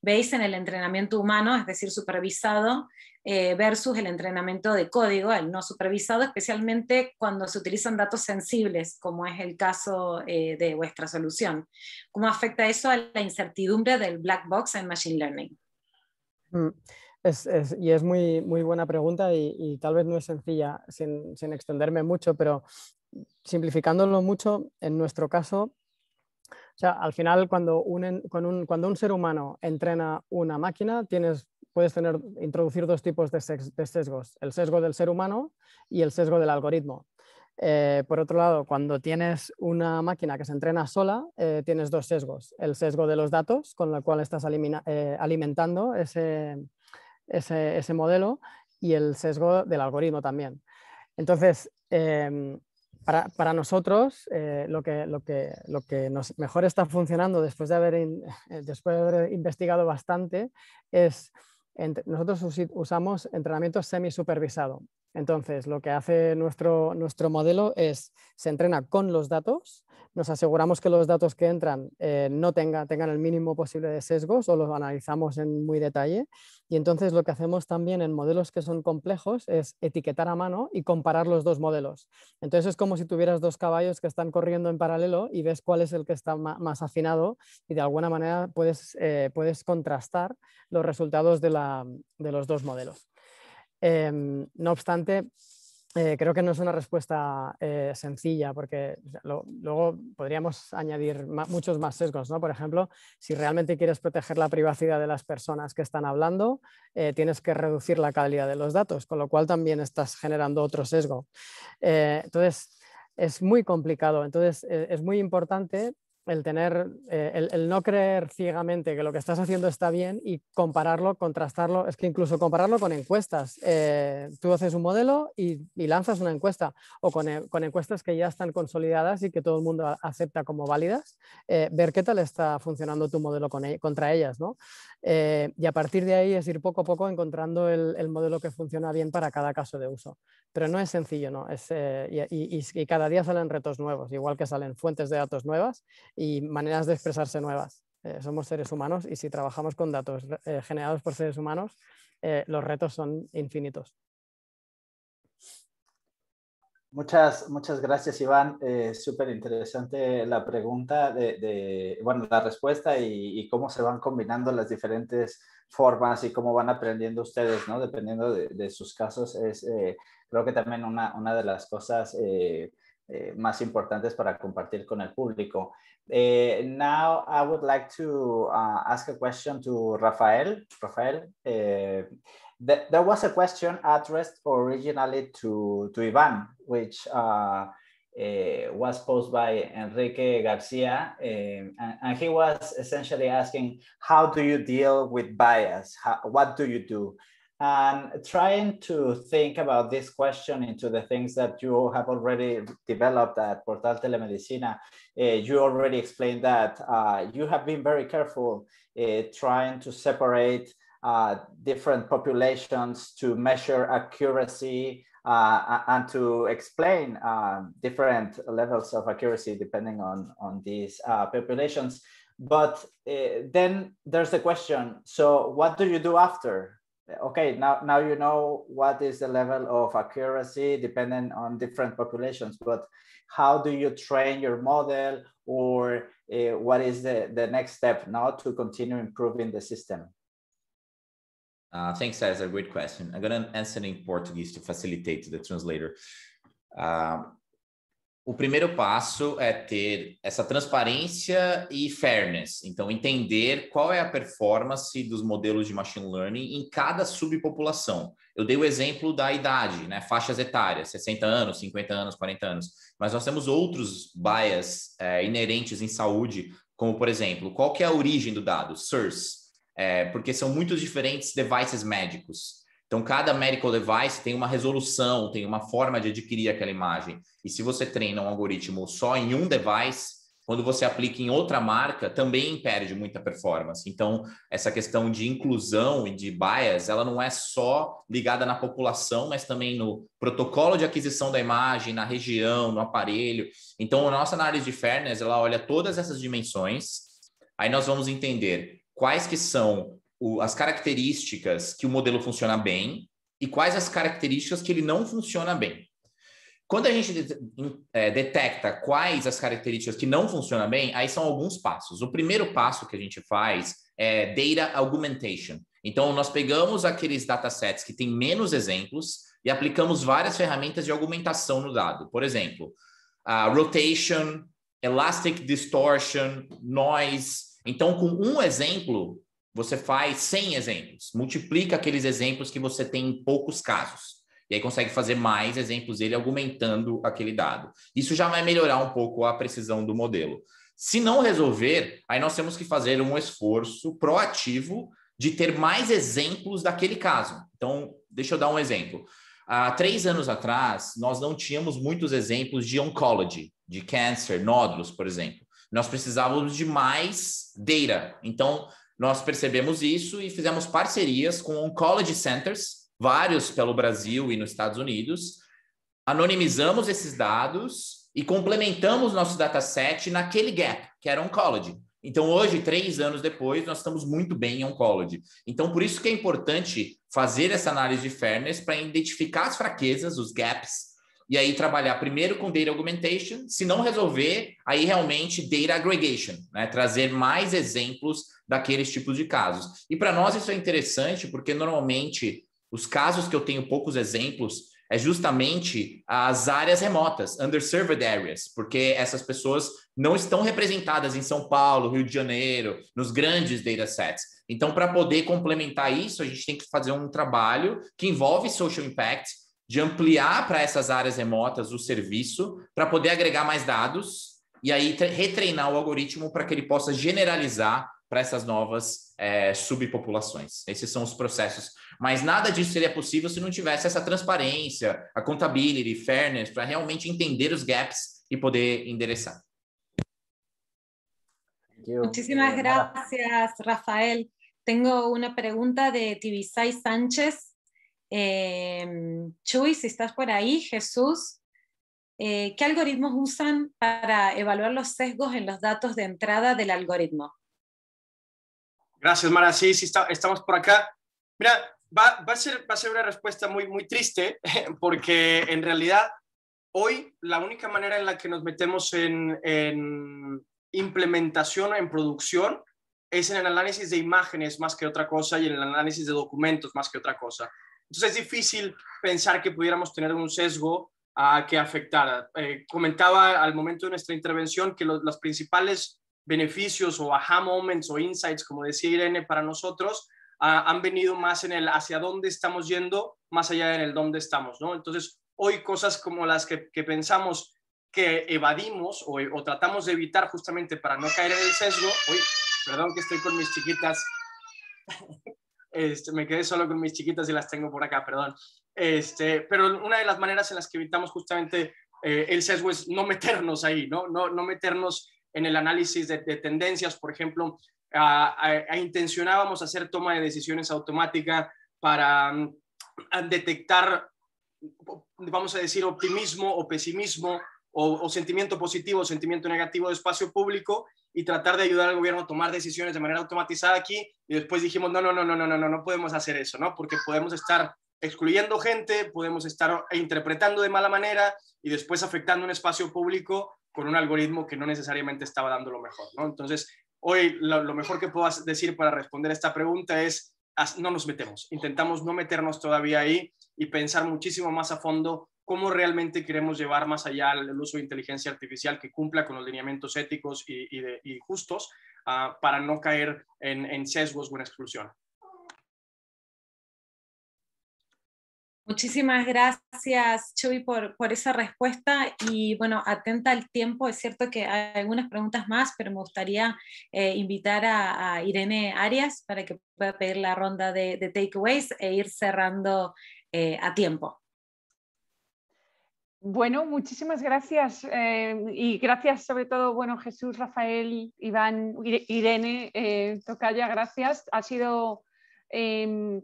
veis en el entrenamiento humano, es decir, supervisado, eh, versus el entrenamiento de código, el no supervisado, especialmente cuando se utilizan datos sensibles, como es el caso de vuestra solución? ¿Cómo afecta eso a la incertidumbre del black box en Machine Learning? Mm y es muy, muy buena pregunta y, tal vez no es sencilla, sin, sin, extenderme mucho, pero simplificándolo mucho, en nuestro caso, o sea, al final cuando un, con un, cuando un ser humano entrena una máquina, tienes, puedes tener, introducir dos tipos de, sesgos, el sesgo del ser humano y el sesgo del algoritmo. Eh, por otro lado, cuando tienes una máquina que se entrena sola, eh, tienes dos sesgos. El sesgo de los datos, con el cual estás eh, alimentando ese, ese, modelo y el sesgo del algoritmo también. Entonces, em, para, nosotros, eh, lo, que, lo, que, lo que nos mejor está funcionando después de haber, eh, después de haber investigado bastante es, nosotros usamos entrenamiento semi-supervisado. Entonces, lo que hace nuestro, modelo es, se entrena con los datos, nos aseguramos que los datos que entran eh, no tengan el mínimo posible de sesgos o los analizamos en muy detalle. Y entonces lo que hacemos también en modelos que son complejos es etiquetar a mano y comparar los dos modelos. Entonces es como si tuvieras dos caballos que están corriendo en paralelo y ves cuál es el que está más afinado y de alguna manera puedes, eh, contrastar los resultados de los dos modelos. Em, no obstante, eh, creo que no es una respuesta eh, sencilla, porque luego podríamos añadir muchos más sesgos, ¿no? Por ejemplo, si realmente quieres proteger la privacidad de las personas que están hablando, eh, tienes que reducir la calidad de los datos, con lo cual también estás generando otro sesgo. entonces, es muy complicado. Entonces, es muy importante el tener, eh, el, no creer ciegamente que lo que estás haciendo está bien y compararlo, contrastarlo, es que incluso compararlo con encuestas. Eh, tú haces un modelo y, lanzas una encuesta o eh, con, encuestas que ya están consolidadas y que todo el mundo acepta como válidas, ver qué tal está funcionando tu modelo e, contra ellas. ¿no? y a partir de ahí es ir poco a poco encontrando el, modelo que funciona bien para cada caso de uso. Pero no es sencillo, ¿no? y cada día salen retos nuevos, igual que salen fuentes de datos nuevas y maneras de expresarse nuevas. Eh, somos seres humanos y si trabajamos con datos eh, generados por seres humanos, eh, los retos son infinitos. Muchas, muchas gracias, Iván. Súper interesante la pregunta, de, bueno, la respuesta y, cómo se van combinando las diferentes formas y cómo van aprendiendo ustedes, ¿no? Dependiendo de, sus casos, es creo que también una, una de las cosas eh, más importantes para compartir con el público. Eh, now I would like to uh, ask a question to Rafael. Rafael, eh, th there was a question addressed originally to, to Ivan, which uh, eh, was posed by Enrique Garcia, eh, and, and, he was essentially asking, how do you deal with bias? How, what do you do? and trying to think about this question into the things that you have already developed at Portal Telemedicina, uh, you already explained that uh, you have been very careful uh, trying to separate uh, different populations to measure accuracy uh, and to explain uh, different levels of accuracy depending on, on these populations. But eh, then there's the question, so what do you do after? okay now now you know what is the level of accuracy depending on different populations but how do you train your model or uh, what is the, the next step now to continue improving the system uh, thanks that's a great question i'm going to answer in portuguese to facilitate the translator um, O primeiro passo é ter essa transparência e fairness, então entender qual é a performance dos modelos de machine learning em cada subpopulação. Eu dei o exemplo da idade, né? faixas etárias, 60 anos, 50 anos, 40 anos, mas nós temos outros bias é, inerentes em saúde, como por exemplo, qual que é a origem do dado, SIRS, é, porque são muitos diferentes devices médicos. Então, cada medical device tem uma resolução, tem uma forma de adquirir aquela imagem. E se você treina um algoritmo só em um device, quando você aplica em outra marca, também perde muita performance. Então, essa questão de inclusão e de bias, ela não é só ligada na população, mas também no protocolo de aquisição da imagem, na região, no aparelho. Então, a nossa análise de fairness, ela olha todas essas dimensões. Aí nós vamos entender quais que são o, as características que o modelo funciona bem e quais as características que ele não funciona bem. Quando a gente é, detecta quais as características que não funcionam bem, aí são alguns passos. O primeiro passo que a gente faz é data augmentation. Então, nós pegamos aqueles datasets que têm menos exemplos e aplicamos várias ferramentas de augmentação no dado. Por exemplo, a rotation, elastic distortion, noise. Então, com um exemplo, você faz 100 exemplos, multiplica aqueles exemplos que você tem em poucos casos. E aí consegue fazer mais exemplos dele argumentando aquele dado. Isso já vai melhorar um pouco a precisão do modelo. Se não resolver, aí nós temos que fazer um esforço proativo de ter mais exemplos daquele caso. Então, deixa eu dar um exemplo. Há três anos atrás, nós não tínhamos muitos exemplos de oncology, de câncer, nódulos, por exemplo. Nós precisávamos de mais data. Então, nós percebemos isso e fizemos parcerias com oncology centers, vários pelo Brasil e nos Estados Unidos. Anonimizamos esses dados e complementamos nosso dataset naquele gap, que era oncology. Então, hoje, três anos depois, nós estamos muito bem em oncology. Então, por isso que é importante fazer essa análise de fairness para identificar as fraquezas, os gaps, e aí trabalhar primeiro com data augmentation, se não resolver, aí realmente data aggregation, né? trazer mais exemplos daqueles tipos de casos. E para nós isso é interessante porque normalmente os casos que eu tenho poucos exemplos é justamente as áreas remotas, underserved areas, porque essas pessoas não estão representadas em São Paulo, Rio de Janeiro, nos grandes datasets. Então, para poder complementar isso, a gente tem que fazer um trabalho que envolve social impact, de ampliar para essas áreas remotas o serviço para poder agregar mais dados e aí retreinar o algoritmo para que ele possa generalizar para essas novas é, subpopulações. Esses são os processos. Mas nada disso seria possível se não tivesse essa transparência, a contabilidade, fairness, para realmente entender os gaps e poder endereçar. Muchísimas eh, gracias, Rafael. Tengo una pregunta de Tibisay Sánchez. Eh, Chuy, si estás por ahí, Jesús, eh, ¿qué algoritmos usan para evaluar los sesgos en los datos de entrada del algoritmo? Gracias, Mara. Sí, sí, estamos por acá. Mira, va, a ser, una respuesta muy, muy triste porque en realidad hoy la única manera en la que nos metemos en, implementación o en producción, es en el análisis de imágenes más que otra cosa y en el análisis de documentos más que otra cosa. Entonces es difícil pensar que pudiéramos tener un sesgo a ah, que afectara. Eh, comentaba al momento de nuestra intervención que los, principales beneficios o aha moments o insights, como decía Irene, para nosotros ah, han venido más en el hacia dónde estamos yendo, más allá en el dónde estamos, ¿no? Entonces, hoy cosas como las que, pensamos que evadimos o, o, tratamos de evitar justamente para no caer en el sesgo, uy, perdón que estoy con mis chiquitas este, me quedé solo con mis chiquitas y las tengo por acá, perdón. Este, pero una de las maneras en las que evitamos justamente eh, el sesgo es no meternos ahí, ¿no? meternos en el análisis de, tendencias, por ejemplo, intencionábamos hacer toma de decisiones automática para mm, detectar, vamos a decir, optimismo o pesimismo o, sentimiento positivo o sentimiento negativo de espacio público y tratar de ayudar al gobierno a tomar decisiones de manera automatizada aquí y después dijimos, no, no, no, no, no, no, no podemos hacer eso, ¿no? Porque podemos estar excluyendo gente, podemos estar interpretando de mala manera y después afectando un espacio público con un algoritmo que no necesariamente estaba dando lo mejor, ¿no? Entonces, hoy lo, lo mejor que puedo decir para responder a esta pregunta es, no nos metemos, intentamos no meternos todavía ahí y pensar muchísimo más a fondo cómo realmente queremos llevar más allá el uso de inteligencia artificial que cumpla con los lineamientos éticos y, justos ah, para no caer en, sesgos o en exclusión. Muchísimas gracias, Chuy, por, esa respuesta. Y bueno, atenta al tiempo, es cierto que hay algunas preguntas más, pero me gustaría eh, invitar a, Irene Arias para que pueda pedir la ronda de, takeaways e ir cerrando eh, a tiempo. Bueno, muchísimas gracias eh, y gracias sobre todo, bueno, Jesús, Rafael, Iván, Irene, eh, Tocaya, gracias. Ha sido, em,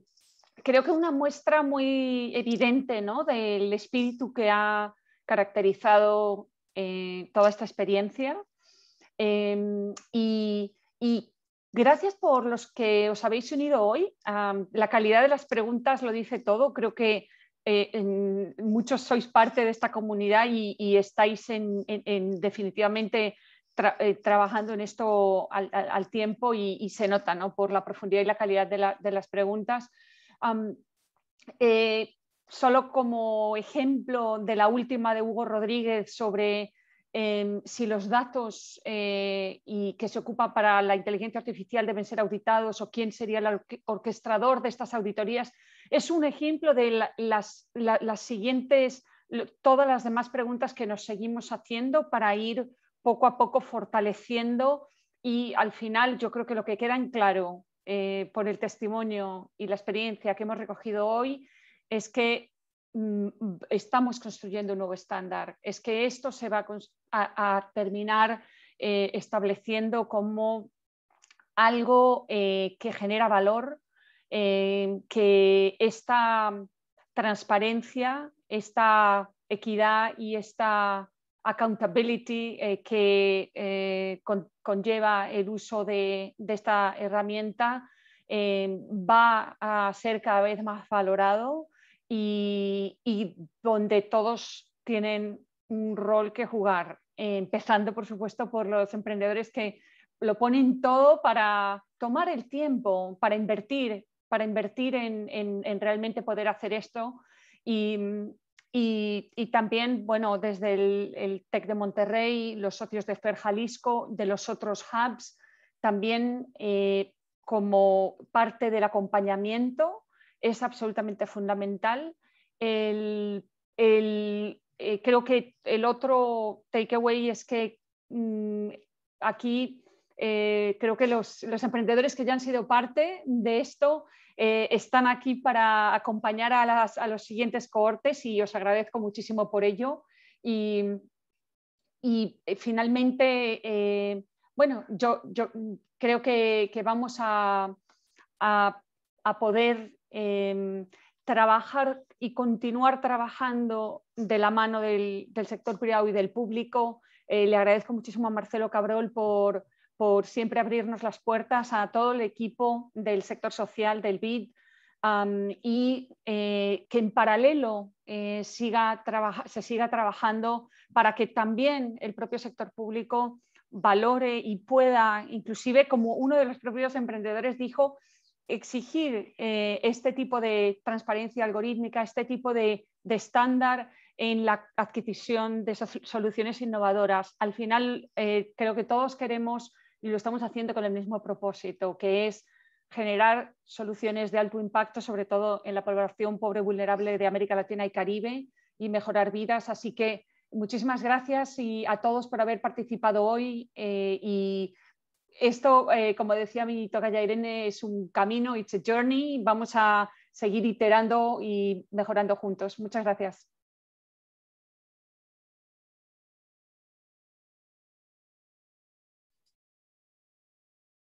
creo que una muestra muy evidente ¿no? del espíritu que ha caracterizado eh, toda esta experiencia. Em, y, gracias por los que os habéis unido hoy. la calidad de las preguntas lo dice todo. Creo que eh, muchos sois parte de esta comunidad y, estáis en, definitivamente eh, trabajando en esto al, tiempo y, se nota por la profundidad y la calidad de, las preguntas. Eh, solo como ejemplo de la última de Hugo Rodríguez sobre si los datos eh, y que se ocupa para la inteligencia artificial deben ser auditados o quién sería el orquestador de estas auditorías, es un ejemplo de las, siguientes, todas las demás preguntas que nos seguimos haciendo para ir poco a poco fortaleciendo y al final yo creo que lo que queda en claro eh, por el testimonio y la experiencia que hemos recogido hoy es que Mm, mm, estamos construyendo un nuevo estándar, es que esto se va a, terminar eh, estableciendo como algo eh, que genera valor, eh, que esta transparencia, esta equidad y esta accountability que conlleva el uso de esta herramienta va a ser cada vez más valorado y, donde todos tienen un rol que jugar, eh, empezando por supuesto por los emprendedores que lo ponen todo para tomar el tiempo, para invertir, para invertir en, realmente poder hacer esto. Y, y, también, bueno, desde el, Tech TEC de Monterrey, los socios de FER Jalisco, de los otros hubs, también eh, como parte del acompañamiento es absolutamente fundamental. Eh, creo que el otro takeaway es que mm, aquí eh, creo que los, emprendedores que ya han sido parte de esto eh, están aquí para acompañar a, las, los siguientes cohortes y os agradezco muchísimo por ello. Y, finalmente, bueno, yo, yo creo que, vamos a poder Em, trabajar y continuar trabajando de la mano del, sector privado y del público. Eh, le agradezco muchísimo a Marcelo Cabrol por, siempre abrirnos las puertas a todo el equipo del sector social, del BID, y eh, que en paralelo eh, se siga trabajando para que también el propio sector público valore y pueda, inclusive como uno de los propios emprendedores dijo, exigir eh, este tipo de transparencia algorítmica, este tipo de, estándar en la adquisición de soluciones innovadoras. Al final, eh, creo que todos queremos, y lo estamos haciendo con el mismo propósito, que es generar soluciones de alto impacto, sobre todo en la población pobre vulnerable de América Latina y Caribe, y mejorar vidas. Así que muchísimas gracias y a todos por haber participado hoy eh, y esto, eh, como decía mi tocaya Irene, es un camino, it's a journey. Vamos a seguir iterando y mejorando juntos. Muchas gracias.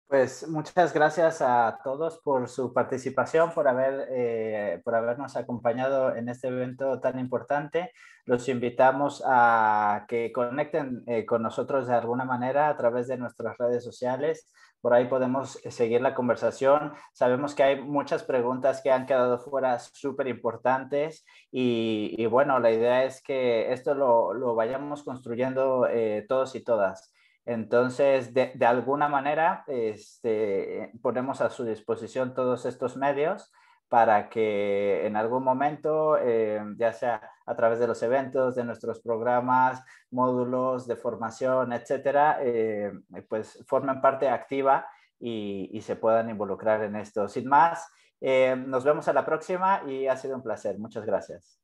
Pues muchas gracias a todos por su participación, por, haber, eh, por habernos acompañado en este evento tan importante. Los invitamos a que conecten eh, con nosotros de alguna manera a través de nuestras redes sociales. Por ahí podemos seguir la conversación. Sabemos que hay muchas preguntas que han quedado fuera súper importantes y, bueno, la idea es que esto lo, lo vayamos construyendo eh, todos y todas. Entonces, de, alguna manera, este, ponemos a su disposición todos estos medios para que en algún momento, eh, ya sea a través de los eventos, de nuestros programas, módulos de formación, etcétera, eh, pues formen parte activa y, se puedan involucrar en esto. Sin más, eh, nos vemos a la próxima y ha sido un placer. Muchas gracias.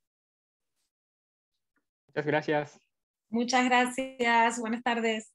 Muchas gracias. Muchas gracias. Buenas tardes.